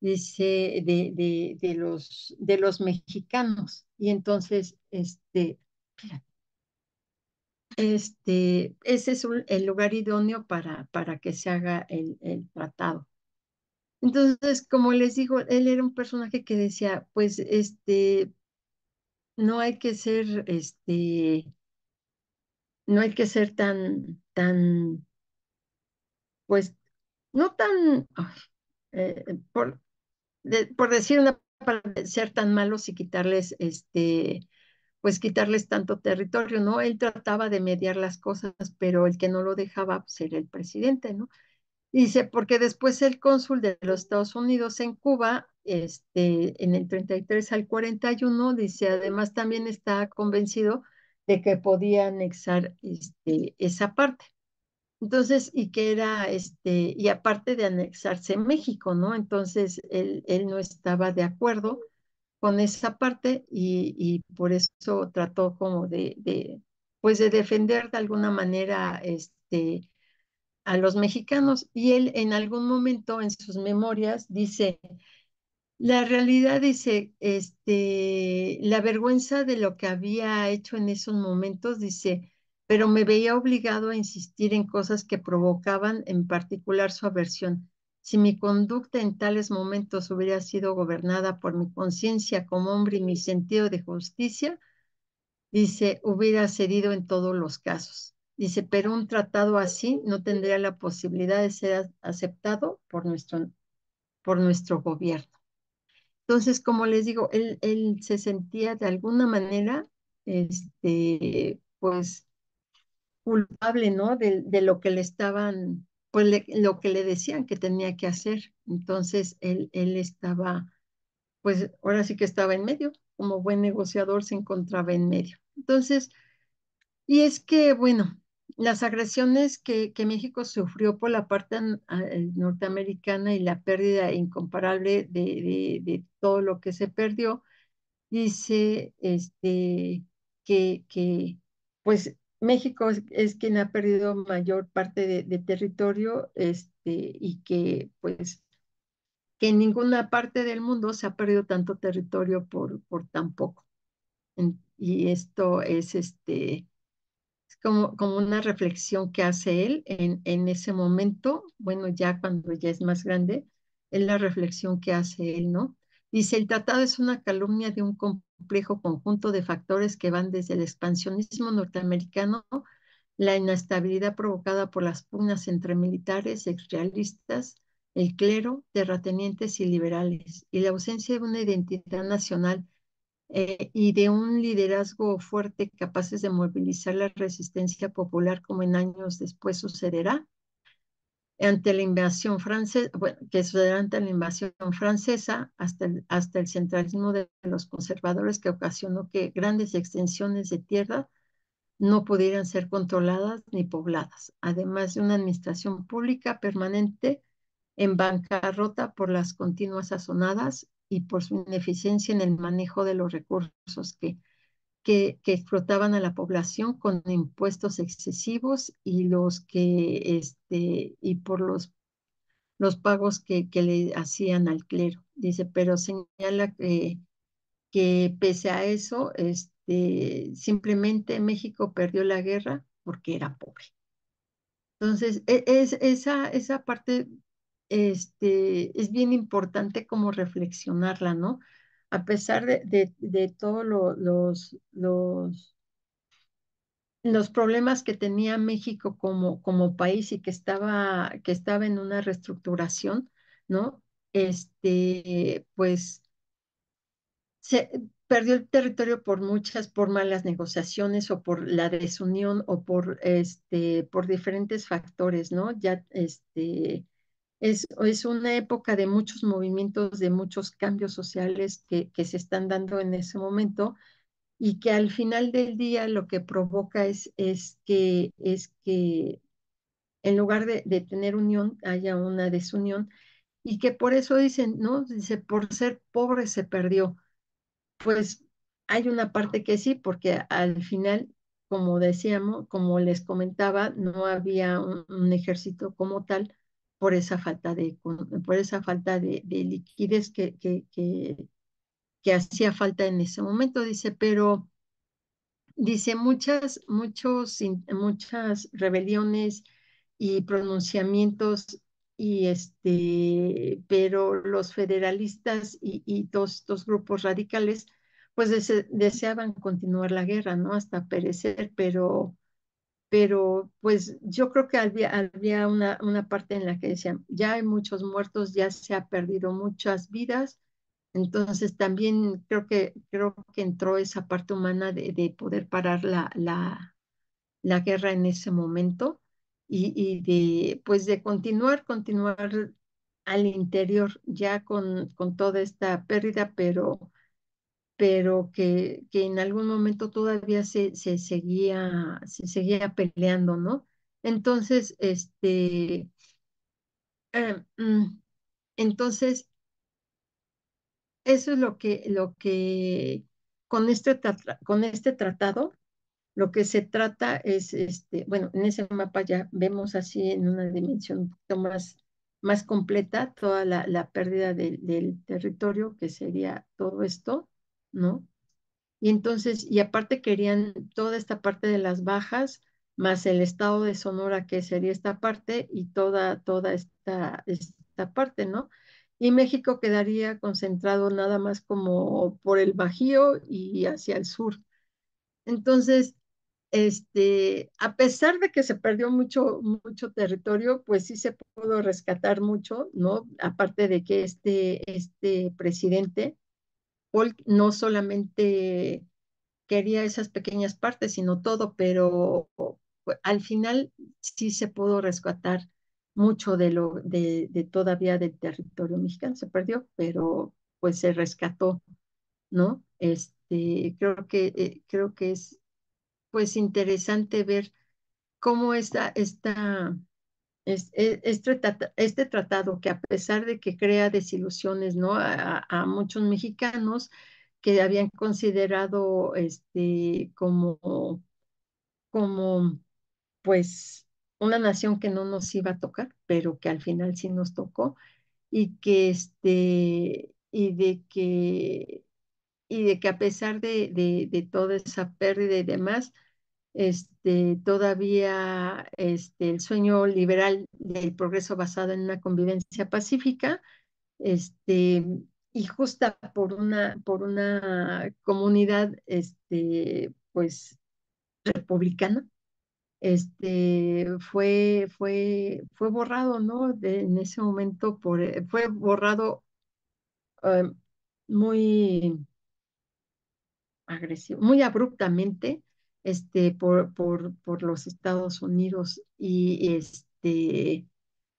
dice, de, de, los, de los mexicanos. Y entonces, este, este, ese es el lugar idóneo para, para que se haga el tratado. Entonces, como les digo, él era un personaje que decía, pues, este, no hay que ser, este, no hay que ser tan, tan, pues, no tan, eh, por, por decir una palabra, ser tan malos y quitarles, este, pues quitarles tanto territorio, ¿no? Él trataba de mediar las cosas, pero el que no lo dejaba ser pues, el presidente, ¿no? Dice, porque después el cónsul de los Estados Unidos en Cuba, este, en el 33 al 41, dice, además también está convencido de que podía anexar este, esa parte. Entonces, y que era, este, y aparte de anexarse México, ¿no? Entonces, él, no estaba de acuerdo con esa parte y, por eso trató como de, de, pues de defender de alguna manera, este, a los mexicanos. Y él en algún momento en sus memorias dice, la realidad dice, este, la vergüenza de lo que había hecho en esos momentos, dice, pero me veía obligado a insistir en cosas que provocaban en particular su aversión. Si mi conducta en tales momentos hubiera sido gobernada por mi conciencia como hombre y mi sentido de justicia, dice, hubiera cedido en todos los casos. Dice, pero un tratado así no tendría la posibilidad de ser aceptado por nuestro, por nuestro gobierno. Entonces, como les digo, él, él se sentía de alguna manera, este, pues, culpable, ¿no? De, lo que le estaban, pues, lo que le decían que tenía que hacer. Entonces, él, él estaba, pues, ahora sí que estaba en medio, como buen negociador se encontraba en medio. Entonces, y es que, bueno, las agresiones que, que, México sufrió por la parte eh, norteamericana y la pérdida incomparable de, de, todo lo que se perdió, dice este, que, que pues México es, quien ha perdido mayor parte de, territorio este, y que pues que en ninguna parte del mundo se ha perdido tanto territorio por, por tan poco. Y esto es este como, una reflexión que hace él en, en ese momento, bueno, ya cuando ya es más grande, es la reflexión que hace él, ¿no? Dice, el tratado es una calumnia de un complejo conjunto de factores que van desde el expansionismo norteamericano, la inestabilidad provocada por las pugnas entre militares, exrealistas, el clero, terratenientes y liberales, y la ausencia de una identidad nacional eh, y de un liderazgo fuerte capaces de movilizar la resistencia popular como en años después sucederá ante la invasión francesa, que sucederá ante la invasión francesa hasta el, hasta el centralismo de los conservadores que ocasionó que grandes extensiones de tierra no pudieran ser controladas ni pobladas, además de una administración pública permanente en bancarrota por las continuas sazonadas y por su ineficiencia en el manejo de los recursos que, que, explotaban a la población con impuestos excesivos y los que este y por los los pagos que, que le hacían al clero. Dice, pero señala que, que pese a eso, este, simplemente México perdió la guerra porque era pobre. Entonces, e, es, esa, esa parte este, es bien importante como reflexionarla, ¿no? A pesar de, de, todos los, los, los, problemas que tenía México como, como país y que estaba, que estaba en una reestructuración, ¿no? Este, pues se perdió el territorio por muchas, por malas negociaciones o por la desunión o por, este, por diferentes factores, ¿no? Ya, este, es, una época de muchos movimientos, de muchos cambios sociales que, se están dando en ese momento y que al final del día lo que provoca es, es, que, es que en lugar de, tener unión haya una desunión y que por eso dicen, ¿no? Dice, por ser pobre se perdió. Pues hay una parte que sí, porque al final como decíamos, como les comentaba, no había un, ejército como tal, por esa falta de, por esa falta de, liquidez que, que, hacía falta en ese momento, dice, pero dice muchas, muchos, muchas rebeliones y pronunciamientos y este, pero los federalistas y, y todos estos grupos radicales pues deseaban continuar la guerra, ¿no? Hasta perecer, pero pero pues yo creo que había, una, una, parte en la que decían, ya hay muchos muertos, ya se ha perdido muchas vidas, entonces también creo que, creo que entró esa parte humana de, de poder parar la, la, la, guerra en ese momento y, y, de, pues de continuar, continuar al interior ya con, con toda esta pérdida, pero pero que, en algún momento todavía se, seguía, seguía peleando, ¿no? Entonces, este, eh, mm, entonces, eso es lo que, lo que con este, con este tratado, lo que se trata es, este, bueno, en ese mapa ya vemos así en una dimensión un poquito más, más completa toda la, pérdida del territorio, que sería todo esto. ¿no? Y entonces, y aparte querían toda esta parte de las bajas, más el estado de Sonora, que sería esta parte, y toda, toda esta, esta parte, ¿no? Y México quedaría concentrado nada más como por el Bajío y hacia el sur. Entonces, este, a pesar de que se perdió mucho, mucho territorio, pues sí se pudo rescatar mucho, ¿no? Aparte de que este, este presidente Paul no solamente quería esas pequeñas partes, sino todo, pero pues, al final sí se pudo rescatar mucho de lo de, todavía del territorio mexicano, se perdió, pero pues se rescató, ¿no? Este, creo que, eh, creo que es pues interesante ver cómo está esta e, este, tratado que a pesar de que crea desilusiones ¿no? a, muchos mexicanos que habían considerado este, como, como pues una nación que no nos iba a tocar, pero que al final sí nos tocó y que este y de que y de que a pesar de, de, de toda esa pérdida y demás, este, todavía este, el sueño liberal del progreso basado en una convivencia pacífica, este, y justa por una, por una comunidad este, pues, republicana, este, fue, fue, fue borrado, ¿no? en ese momento por, eh, fue borrado eh, muy agresivo, muy abruptamente este, por, por, por los Estados Unidos y este,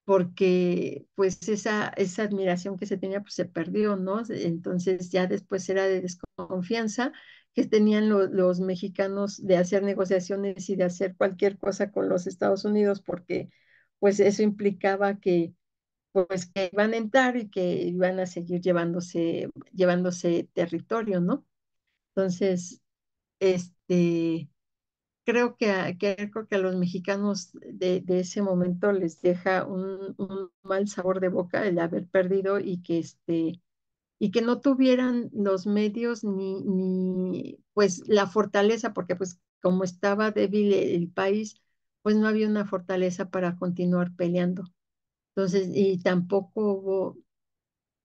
porque pues esa, esa admiración que se tenía pues se perdió, ¿no? Entonces ya después era de desconfianza que tenían los mexicanos de hacer negociaciones y de hacer cualquier cosa con los Estados Unidos porque pues eso implicaba que pues que iban a entrar y que iban a seguir llevándose, llevándose territorio, ¿no? Entonces, este, creo que a, a los mexicanos de, ese momento les deja un, mal sabor de boca el haber perdido y que este y que no tuvieran los medios ni, ni pues la fortaleza, porque pues como estaba débil e-, el país, pues no había una fortaleza para continuar peleando. Entonces, y tampoco hubo,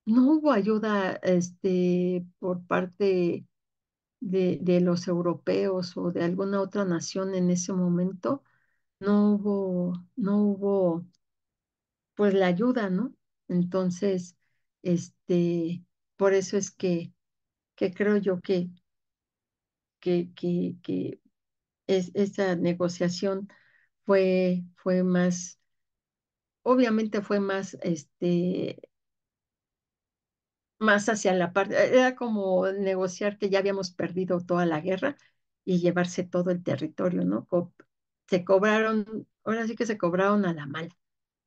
no hubo ayuda este, por parte de, los europeos o de alguna otra nación en ese momento, no hubo, no hubo, pues la ayuda, ¿no? Entonces, este, por eso es que, que creo yo que, que, que, que es, esa negociación fue, fue más, obviamente fue más, este, más hacia la parte, e-, era como negociar que ya habíamos perdido toda la guerra y llevarse todo el territorio, ¿no? se cobraron, ahora sí que se cobraron a la mal.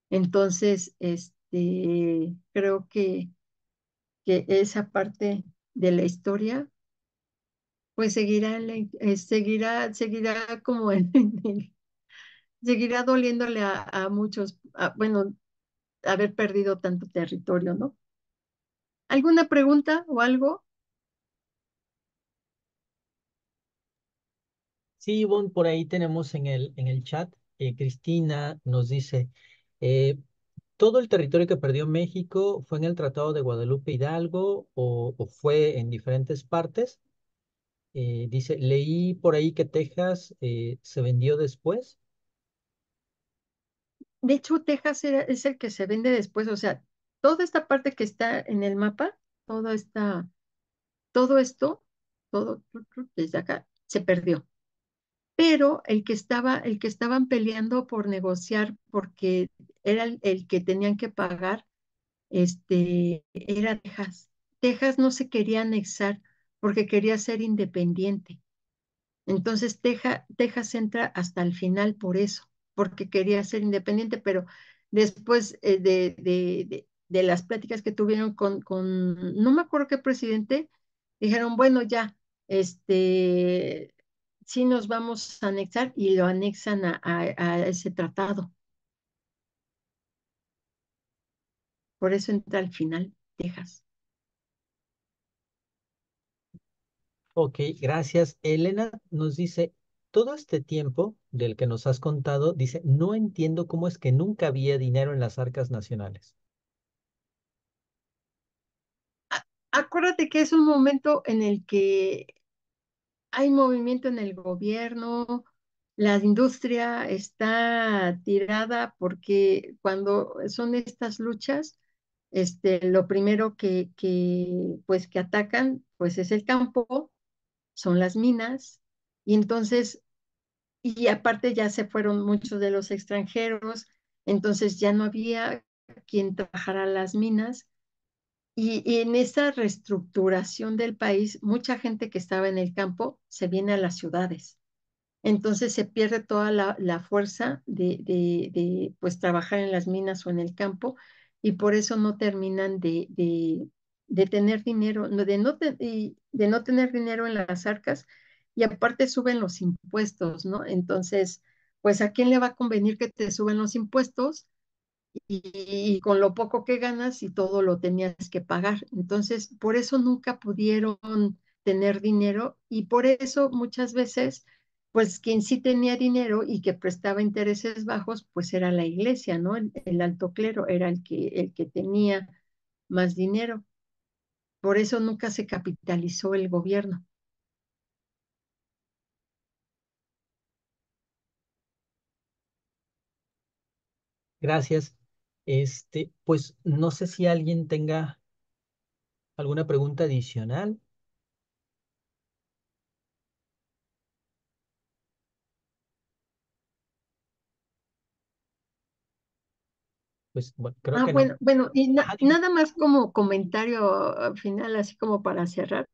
Entonces, este, creo que, que esa parte de la historia, pues seguirá, eh, seguirá, seguirá como en, seguirá doliéndole a, muchos, a, bueno, haber perdido tanto territorio, ¿no? ¿Alguna pregunta o algo? Sí, Ivonne, por ahí tenemos en el, en el chat, eh, Cristina nos dice, eh, ¿todo el territorio que perdió México fue en el Tratado de Guadalupe Hidalgo o, fue en diferentes partes? Eh, dice, leí por ahí que Texas se vendió después. De hecho, Texas es el que se vende después, o sea, toda esta parte que está en el mapa, todo, esta, todo esto, todo desde acá, se perdió. Pero el que, estaba, el que estaban peleando por negociar, porque era el, que tenían que pagar, este, era Texas. Texas no se quería anexar porque quería ser independiente. Entonces Texas, Texas entra hasta el final por eso, porque quería ser independiente, pero después eh, de, de las pláticas que tuvieron con, con, no me acuerdo qué presidente, dijeron, bueno, ya, este, sí nos vamos a anexar y lo anexan a, a ese tratado. Por eso entra al final Texas. Ok, gracias. Elena nos dice, todo este tiempo del que nos has contado, dice, no entiendo cómo es que nunca había dinero en las arcas nacionales. acuérdate que es un momento en el que hay movimiento en el gobierno, la industria está tirada porque cuando son estas luchas, este, lo primero que, pues, que atacan pues, es el campo, son las minas, y entonces, y aparte ya se fueron muchos de los extranjeros, entonces ya no había quien trabajara las minas, y, en esa reestructuración del país, mucha gente que estaba en el campo se viene a las ciudades. Entonces se pierde toda la, fuerza de, pues, trabajar en las minas o en el campo y por eso no terminan de, de, tener dinero, de no, de no tener dinero en las arcas y aparte suben los impuestos, ¿no? Entonces, pues a quién le va a convenir que te suben los impuestos y, con lo poco que ganas y todo lo tenías que pagar. Entonces, por eso nunca pudieron tener dinero y por eso muchas veces, pues quien sí tenía dinero y que prestaba intereses bajos, pues era la iglesia, ¿no? El, el alto clero era el que, el que tenía más dinero. Por eso nunca se capitalizó el gobierno. Gracias. Este, pues no sé si alguien tenga alguna pregunta adicional. Pues bueno, creo ah, bueno, y ah, nada más como comentario ah, final, así como para cerrar.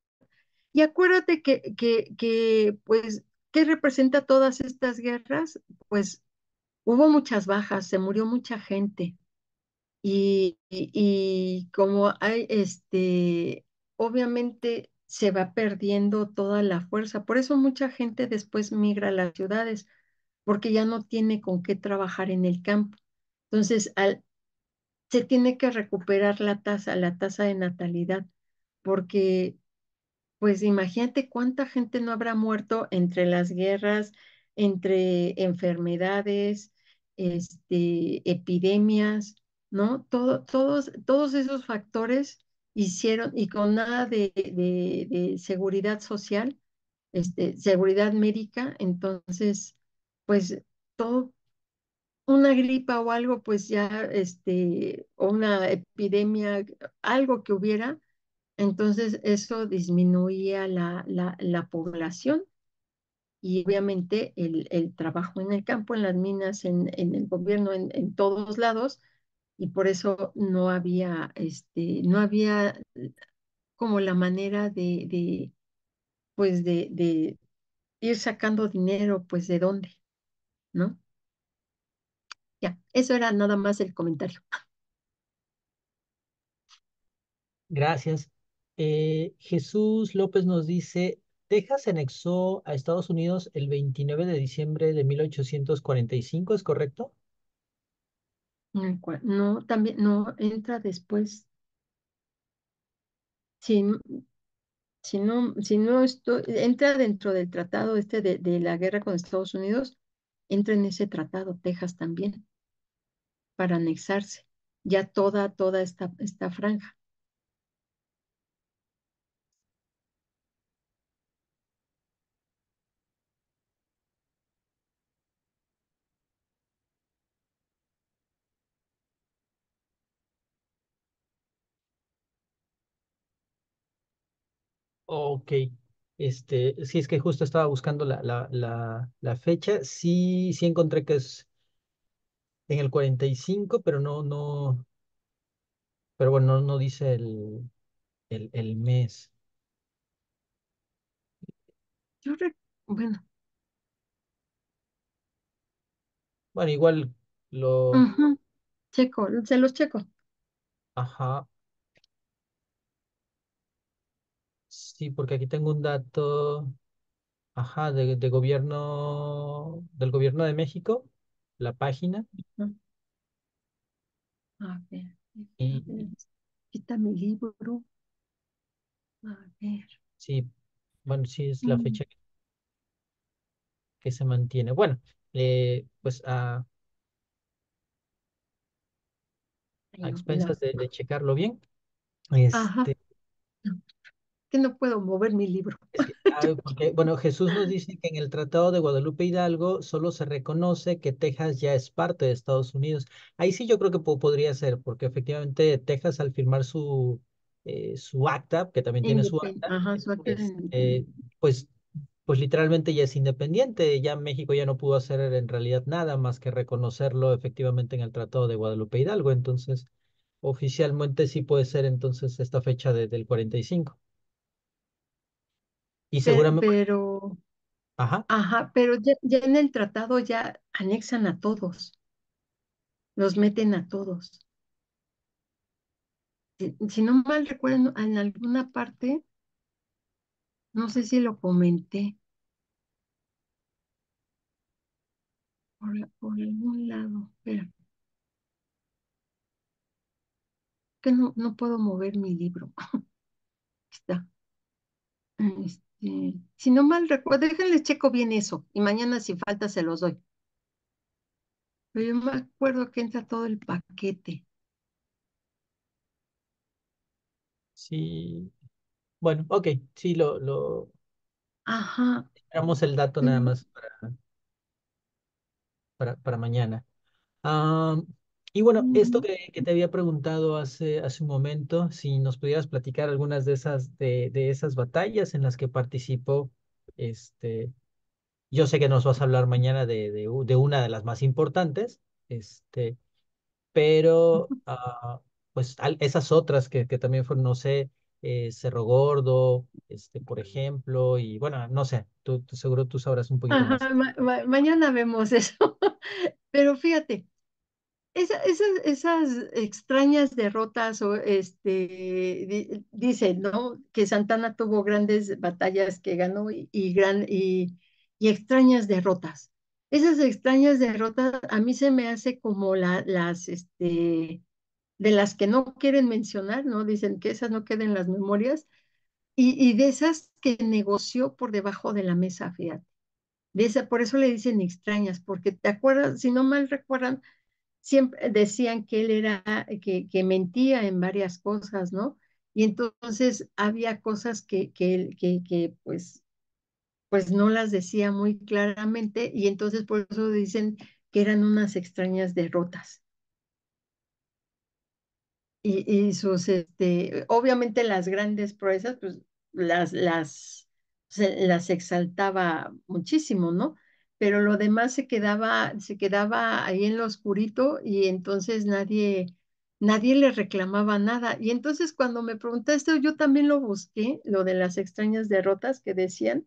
Y acuérdate que, que, que, pues, ¿qué representa todas estas guerras? Pues hubo muchas bajas, se murió mucha gente. Y, como hay, este, obviamente se va perdiendo toda la fuerza. Por eso mucha gente después migra a las ciudades, porque ya no tiene con qué trabajar en el campo. Entonces, se tiene que recuperar la tasa, la tasa de natalidad, porque, pues imagínate cuánta gente no habrá muerto entre las guerras, entre enfermedades, este, epidemias ¿no? Todo, todos, todos esos factores hicieron, y con nada de, seguridad social, este, seguridad médica, entonces, pues todo, una gripa o algo, pues ya, este, o una epidemia, algo que hubiera, entonces eso disminuía la, la, población y obviamente el, trabajo en el campo, en las minas, en, en el gobierno, en todos lados, y por eso no había, este, no había eh, como la manera de, de pues de, de, ir sacando dinero, pues de dónde, ¿no? Ya, eso era nada más el comentario. Gracias. Eh, Jesús López nos dice, Texas anexó a Estados Unidos el 29 de diciembre de 1845, ¿es correcto? No, también, no, entra después. Si, no, si no entra dentro del tratado este de, de la guerra con Estados Unidos, entra en ese tratado Texas también, para anexarse ya toda, toda esta, esta franja. Ok, este, sí, es que justo estaba buscando la, la, la, la fecha. Sí, sí encontré que es en el 45, pero no, no, pero bueno, no, dice el, el, el mes. Yo Bueno, Bueno, igual lo, checo, se los checo. ajá, Sí, porque aquí tengo un dato, ajá, de, gobierno, del gobierno de México, la página. A ver, mi libro. A ver. sí, bueno, sí es la mm. fecha que, se mantiene. Bueno, eh, pues a, expensas de, checarlo bien, este, que no puedo mover mi libro. Porque, bueno, Jesús nos dice que en el Tratado de Guadalupe Hidalgo solo se reconoce que Texas ya es parte de Estados Unidos. Ahí sí yo creo que podría ser, porque efectivamente Texas al firmar su, eh, su acta, que también tiene su acta, pues, eh, pues, pues, literalmente ya es independiente. Ya México ya no pudo hacer en realidad nada más que reconocerlo efectivamente en el Tratado de Guadalupe Hidalgo. Entonces, oficialmente sí puede ser entonces esta fecha del 45. Y seguramente... Pero, ajá. Ajá, pero ya, en el tratado ya anexan a todos, los meten a todos. Si, no mal recuerdo, en alguna parte, no sé si lo comenté, por, algún lado, espera. Que no, puedo mover mi libro. Está. Este, eh, si no mal recuerdo, déjenle checo bien eso y mañana si falta se los doy. Pero yo me acuerdo que entra todo el paquete. Sí. Bueno, ok, sí, lo, lo... Ajá. Esperamos el dato nada más para, para, mañana. Ah, y bueno, esto mm. que, te había preguntado hace, hace un momento, si nos pudieras platicar algunas de esas, de, esas batallas en las que participó, este, yo sé que nos vas a hablar mañana de, de, de una de las más importantes, este, pero ah, pues esas otras que, que también fueron, no sé, eh, Cerro Gordo, este, por ejemplo, y bueno, no sé, tú, seguro tú sabrás un poquito más. mañana vemos eso, pero fíjate, esas, extrañas derrotas, este, dice este, ¿no? Que Santana tuvo grandes batallas que ganó y, gran, y, extrañas derrotas. Esas extrañas derrotas a mí se me hace como la, las, este, de las que no quieren mencionar, ¿no? Dicen que esas no queden en las memorias, y, de esas que negoció por debajo de la mesa, fíjate. De esa, por eso le dicen extrañas, porque te acuerdas, si no mal recuerdan, siempre decían que él era, que, que mentía en varias cosas, ¿no? Y entonces había cosas que, que, que, que pues, pues no las decía muy claramente y entonces por eso dicen que eran unas extrañas derrotas. Y, sus, este, obviamente las grandes proezas, pues las, las, las exaltaba muchísimo, ¿no? pero lo demás se quedaba, se quedaba ahí en lo oscurito y entonces nadie, nadie le reclamaba nada. Y entonces cuando me preguntaste, yo también lo busqué, lo de las extrañas derrotas que decían,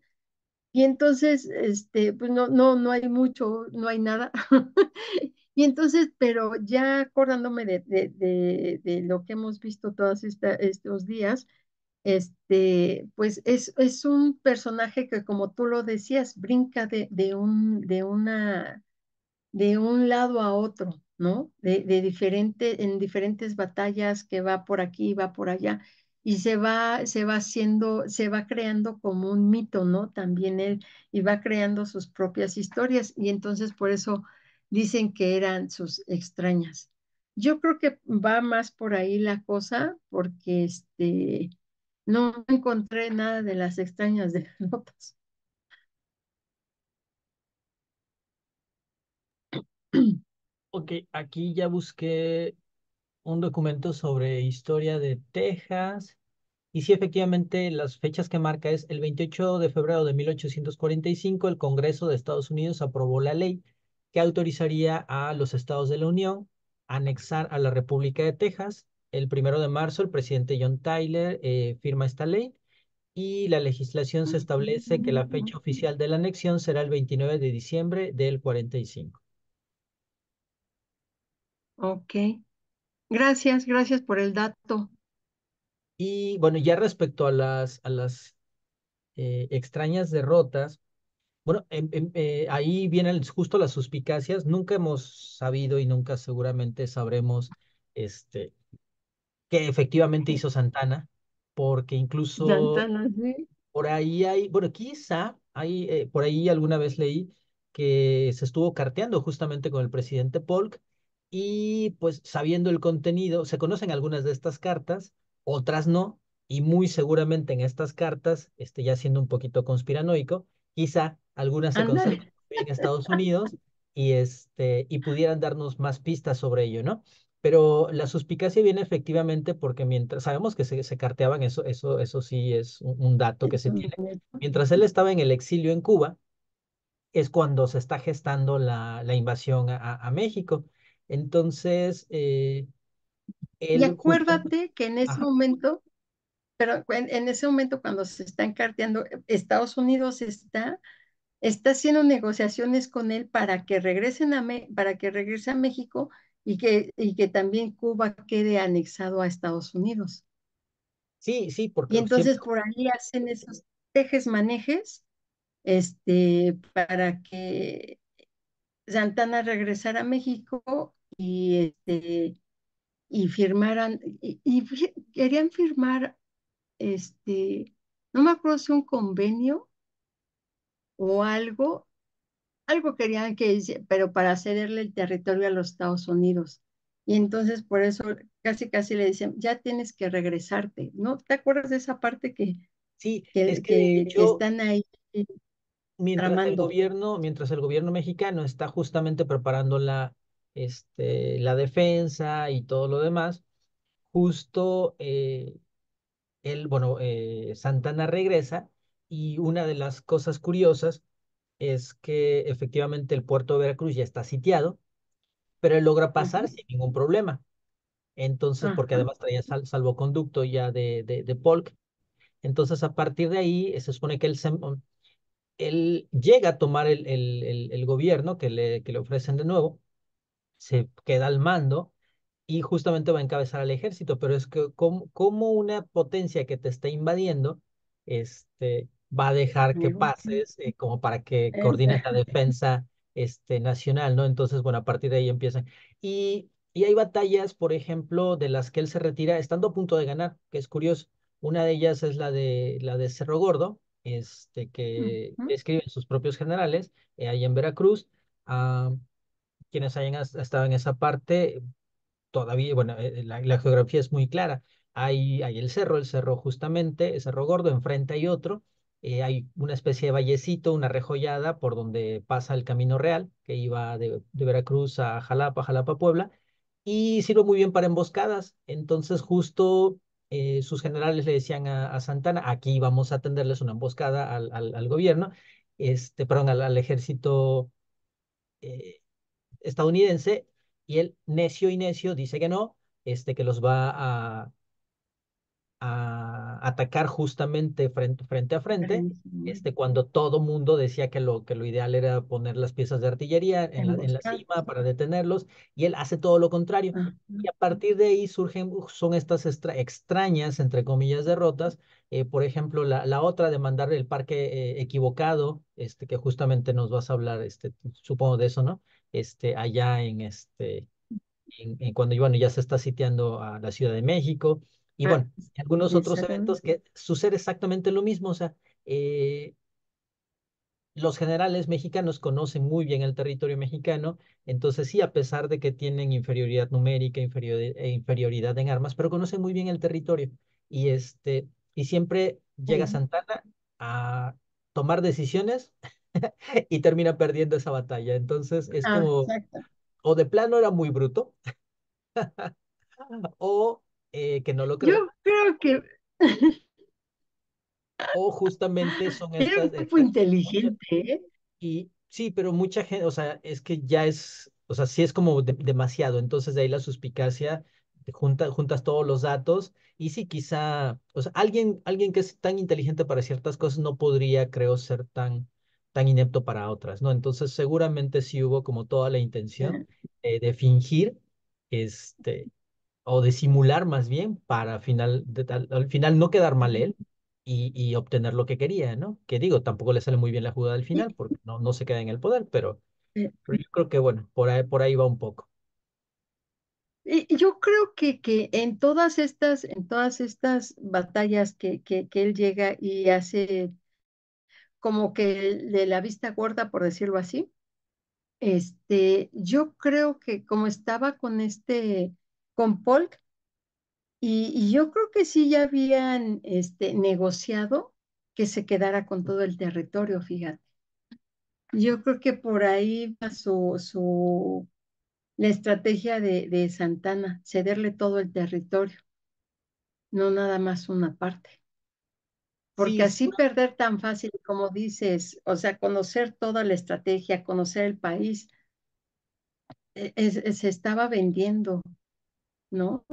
y entonces, este, pues no, no, no hay mucho, no hay nada. y entonces, pero ya acordándome de, de, de, lo que hemos visto todos estos días, este, pues es, es, un personaje que, como tú lo decías, brinca de, un, de, una, de un lado a otro, ¿no? De, de, diferente, en diferentes batallas que va por aquí, va por allá, y se va, se va haciendo, se va creando como un mito, ¿no? También él, y va creando sus propias historias, y entonces por eso dicen que eran sus extrañas. Yo creo que va más por ahí la cosa, porque este, no encontré nada de las extrañas notas. Ok, aquí ya busqué un documento sobre historia de Texas. Y sí, efectivamente, las fechas que marca es el 28 de febrero de 1845, el Congreso de Estados Unidos aprobó la ley que autorizaría a los estados de la Unión a anexar a la República de Texas el primero de marzo, el presidente John Tyler eh, firma esta ley y la legislación se establece que la fecha oficial de la anexión será el 29 de diciembre del 45. Ok. Gracias, gracias por el dato. Y bueno, ya respecto a las, a las eh, extrañas derrotas, bueno, em, em, eh, ahí vienen justo las suspicacias. Nunca hemos sabido y nunca seguramente sabremos este, que efectivamente hizo Santana, porque incluso por ahí hay, bueno, quizá hay, eh, por ahí alguna vez leí que se estuvo carteando justamente con el presidente Polk y pues sabiendo el contenido, se conocen algunas de estas cartas, otras no, y muy seguramente en estas cartas, este, ya siendo un poquito conspiranoico, quizá algunas se conocen en Estados Unidos y, este, y pudieran darnos más pistas sobre ello, ¿no? Pero la suspicacia viene efectivamente porque mientras sabemos que se, carteaban, eso, eso, eso sí es un, dato que se tiene. Mientras él estaba en el exilio en Cuba, es cuando se está gestando la, la invasión a, México. Entonces, eh, Y acuérdate que en ese momento, pero en, ese momento cuando se están carteando, eh, Estados Unidos está, está haciendo negociaciones con él para que regresen a, para que regrese a México y que, y que también Cuba quede anexado a Estados Unidos. Sí, sí, porque... Y entonces por ahí hacen esos tejes manejes este, para que Santana regresara a México y, este, y firmaran, y, y querían firmar, este, no me acuerdo si un convenio o algo algo querían que hiciera, pero para cederle el territorio a los Estados Unidos. Y entonces por eso casi casi le decían, ya tienes que regresarte, ¿no? ¿Te acuerdas de esa parte que, sí, es que, están ahí? Mientras el, gobierno, mientras el gobierno mexicano está justamente preparando la, este, la defensa y todo lo demás, justo eh, él, bueno, eh, Santana regresa y una de las cosas curiosas es que efectivamente el puerto de Veracruz ya está sitiado, pero él logra pasar sin ningún problema. Entonces, porque además traía salvoconducto ya de, de, Polk. Entonces, a partir de ahí, se supone que él, mm, él llega a tomar el, el, el, gobierno que le, que le ofrecen de nuevo, se queda al mando y justamente va a encabezar al ejército, pero es que como, como una potencia que te está invadiendo, este, va a dejar que pases eh, como para que coordine la defensa este, nacional, ¿no? Entonces, bueno, a partir de ahí empiezan. Y, y hay batallas, por ejemplo, de las que él se retira estando a punto de ganar, que es curioso. Una de ellas es la de, la de Cerro Gordo, este, que escriben sus propios generales eh, ahí en Veracruz. Ah, quienes hayan estado en esa parte, todavía, bueno, eh, la, geografía es muy clara. Hay, hay el cerro, el cerro justamente, el cerro gordo, enfrente hay otro, eh, hay una especie de vallecito, una rejollada por donde pasa el camino real que iba de, Veracruz a Jalapa, Jalapa, Puebla, y sirve muy bien para emboscadas. Entonces justo eh, sus generales le decían a, Santana, aquí vamos a atenderles una emboscada al, gobierno, este, perdón, al, ejército eh, estadounidense, y él, necio y necio, dice que no, este, que los va a, a atacar justamente frente, frente a frente, este, cuando todo mundo decía que lo, que lo ideal era poner las piezas de artillería en la, en la cima para detenerlos, y él hace todo lo contrario. Y a partir de ahí surgen, uh, son estas extrañas, entre comillas, derrotas, eh, por ejemplo, la, la, otra de mandar el parque eh, equivocado, este, que justamente nos vas a hablar, este, supongo de eso, ¿no? Este, allá en este, en, cuando Iván ya se está sitiando a la Ciudad de México, y ah, bueno, algunos otros eventos que sucede exactamente lo mismo. O sea, eh, los generales mexicanos conocen muy bien el territorio mexicano, entonces sí, a pesar de que tienen inferioridad numérica, inferior, eh, inferioridad en armas, pero conocen muy bien el territorio. Y, este, y siempre llega Santana a tomar decisiones y termina perdiendo esa batalla. Entonces es ah, como, o de plano era muy bruto, o eh, que no lo creo. Yo creo que... o justamente son Era estas... Fue inteligente. ¿eh? Y sí, pero mucha gente, o sea, es que ya es, o sea, sí es como demasiado, entonces de ahí la suspicacia, junta, juntas todos los datos y sí, quizá, o sea, alguien, alguien que es tan inteligente para ciertas cosas no podría, creo, ser tan tan inepto para otras, ¿no? Entonces seguramente sí hubo como toda la intención eh, de fingir este, o de simular más bien para final, al final no quedar mal él y, obtener lo que quería, ¿no? Que digo, tampoco le sale muy bien la jugada al final porque no, no se queda en el poder, pero, yo creo que bueno, por ahí, por ahí va un poco. Yo creo que, que en todas estas, en todas estas batallas que, que, que él llega y hace como que de la vista gorda, por decirlo así, este, yo creo que como estaba con este con Polk y, yo creo que sí ya habían este, negociado que se quedara con todo el territorio, fíjate. Yo creo que por ahí va su, su, la estrategia de, de Santana, cederle todo el territorio, no nada más una parte. Porque así perder tan fácil, como dices, o sea, conocer toda la estrategia, conocer el país, e, e, se estaba vendiendo ¿no?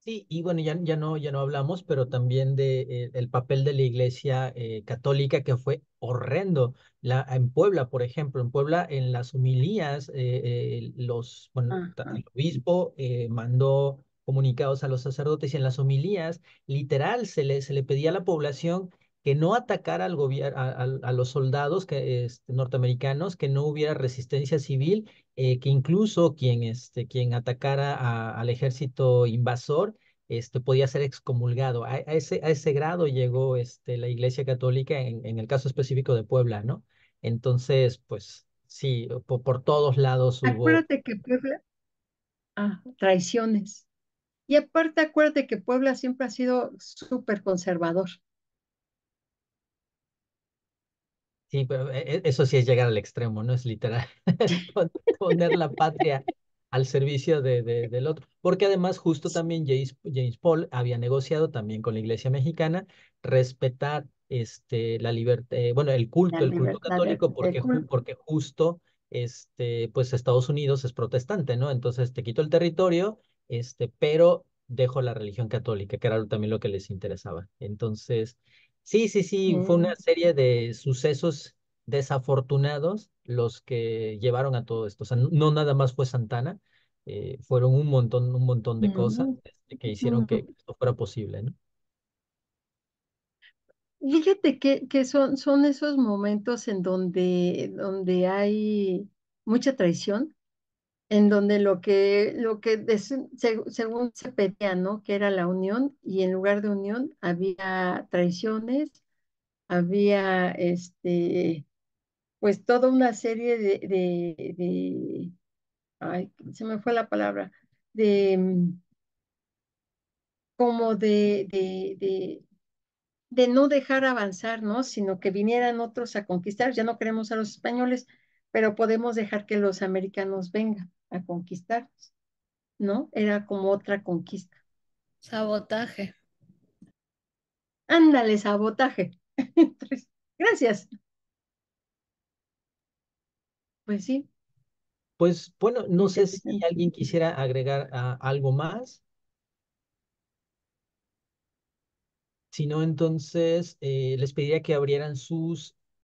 Sí, y bueno, ya, ya, no, ya no hablamos, pero también del de, eh, el papel de la Iglesia eh, Católica que fue horrendo. La, en Puebla, por ejemplo, en Puebla, en las homilías, eh, los, bueno, el obispo mandó comunicados a los sacerdotes y en las homilías, literal, se le, se le pedía a la población que no atacara al gobierno, a, los soldados que, este, norteamericanos, que no hubiera resistencia civil, eh, que incluso quien, este, quien atacara al ejército invasor este, podía ser excomulgado. A, ese, a ese grado llegó este, la Iglesia Católica en, el caso específico de Puebla, ¿no? Entonces, pues sí, por, por todos lados hubo... Acuérdate que Puebla... Ah, traiciones. Y aparte, acuérdate que Puebla siempre ha sido súper conservador. Sí, eh, eso sí es llegar al extremo, no es literal. Poner la patria al servicio de, del otro. Porque además justo también James, Paul había negociado también con la Iglesia Mexicana respetar este, la libertad, eh, bueno, el culto, el culto católico, porque, porque justo este, pues Estados Unidos es protestante, ¿no? Entonces te quito el territorio, este, pero dejo la religión católica, que era también lo que les interesaba. Entonces, Sí, sí, sí, fue mm. una serie de sucesos desafortunados los que llevaron a todo esto. O sea, no nada más fue Santana, eh, fueron un montón, un montón de cosas este, que hicieron mm. que esto fuera posible, ¿no? Fíjate que, son, son esos momentos en donde, donde hay mucha traición, en donde lo que, lo que según se pedía, ¿no? Que era la unión, y en lugar de unión había traiciones, había este, pues toda una serie de, de, ay, se me fue la palabra, de mm, como de, de, de no dejar avanzar, ¿no? Sino que vinieran otros a conquistar, ya no queremos a los españoles, pero podemos dejar que los americanos vengan a conquistar, ¿no? Era como otra conquista. Sabotaje. Ándale, sabotaje. Gracias. Pues sí. Pues bueno, no sé si alguien quisiera agregar algo más. Si no, entonces eh, les pediría que abrieran sus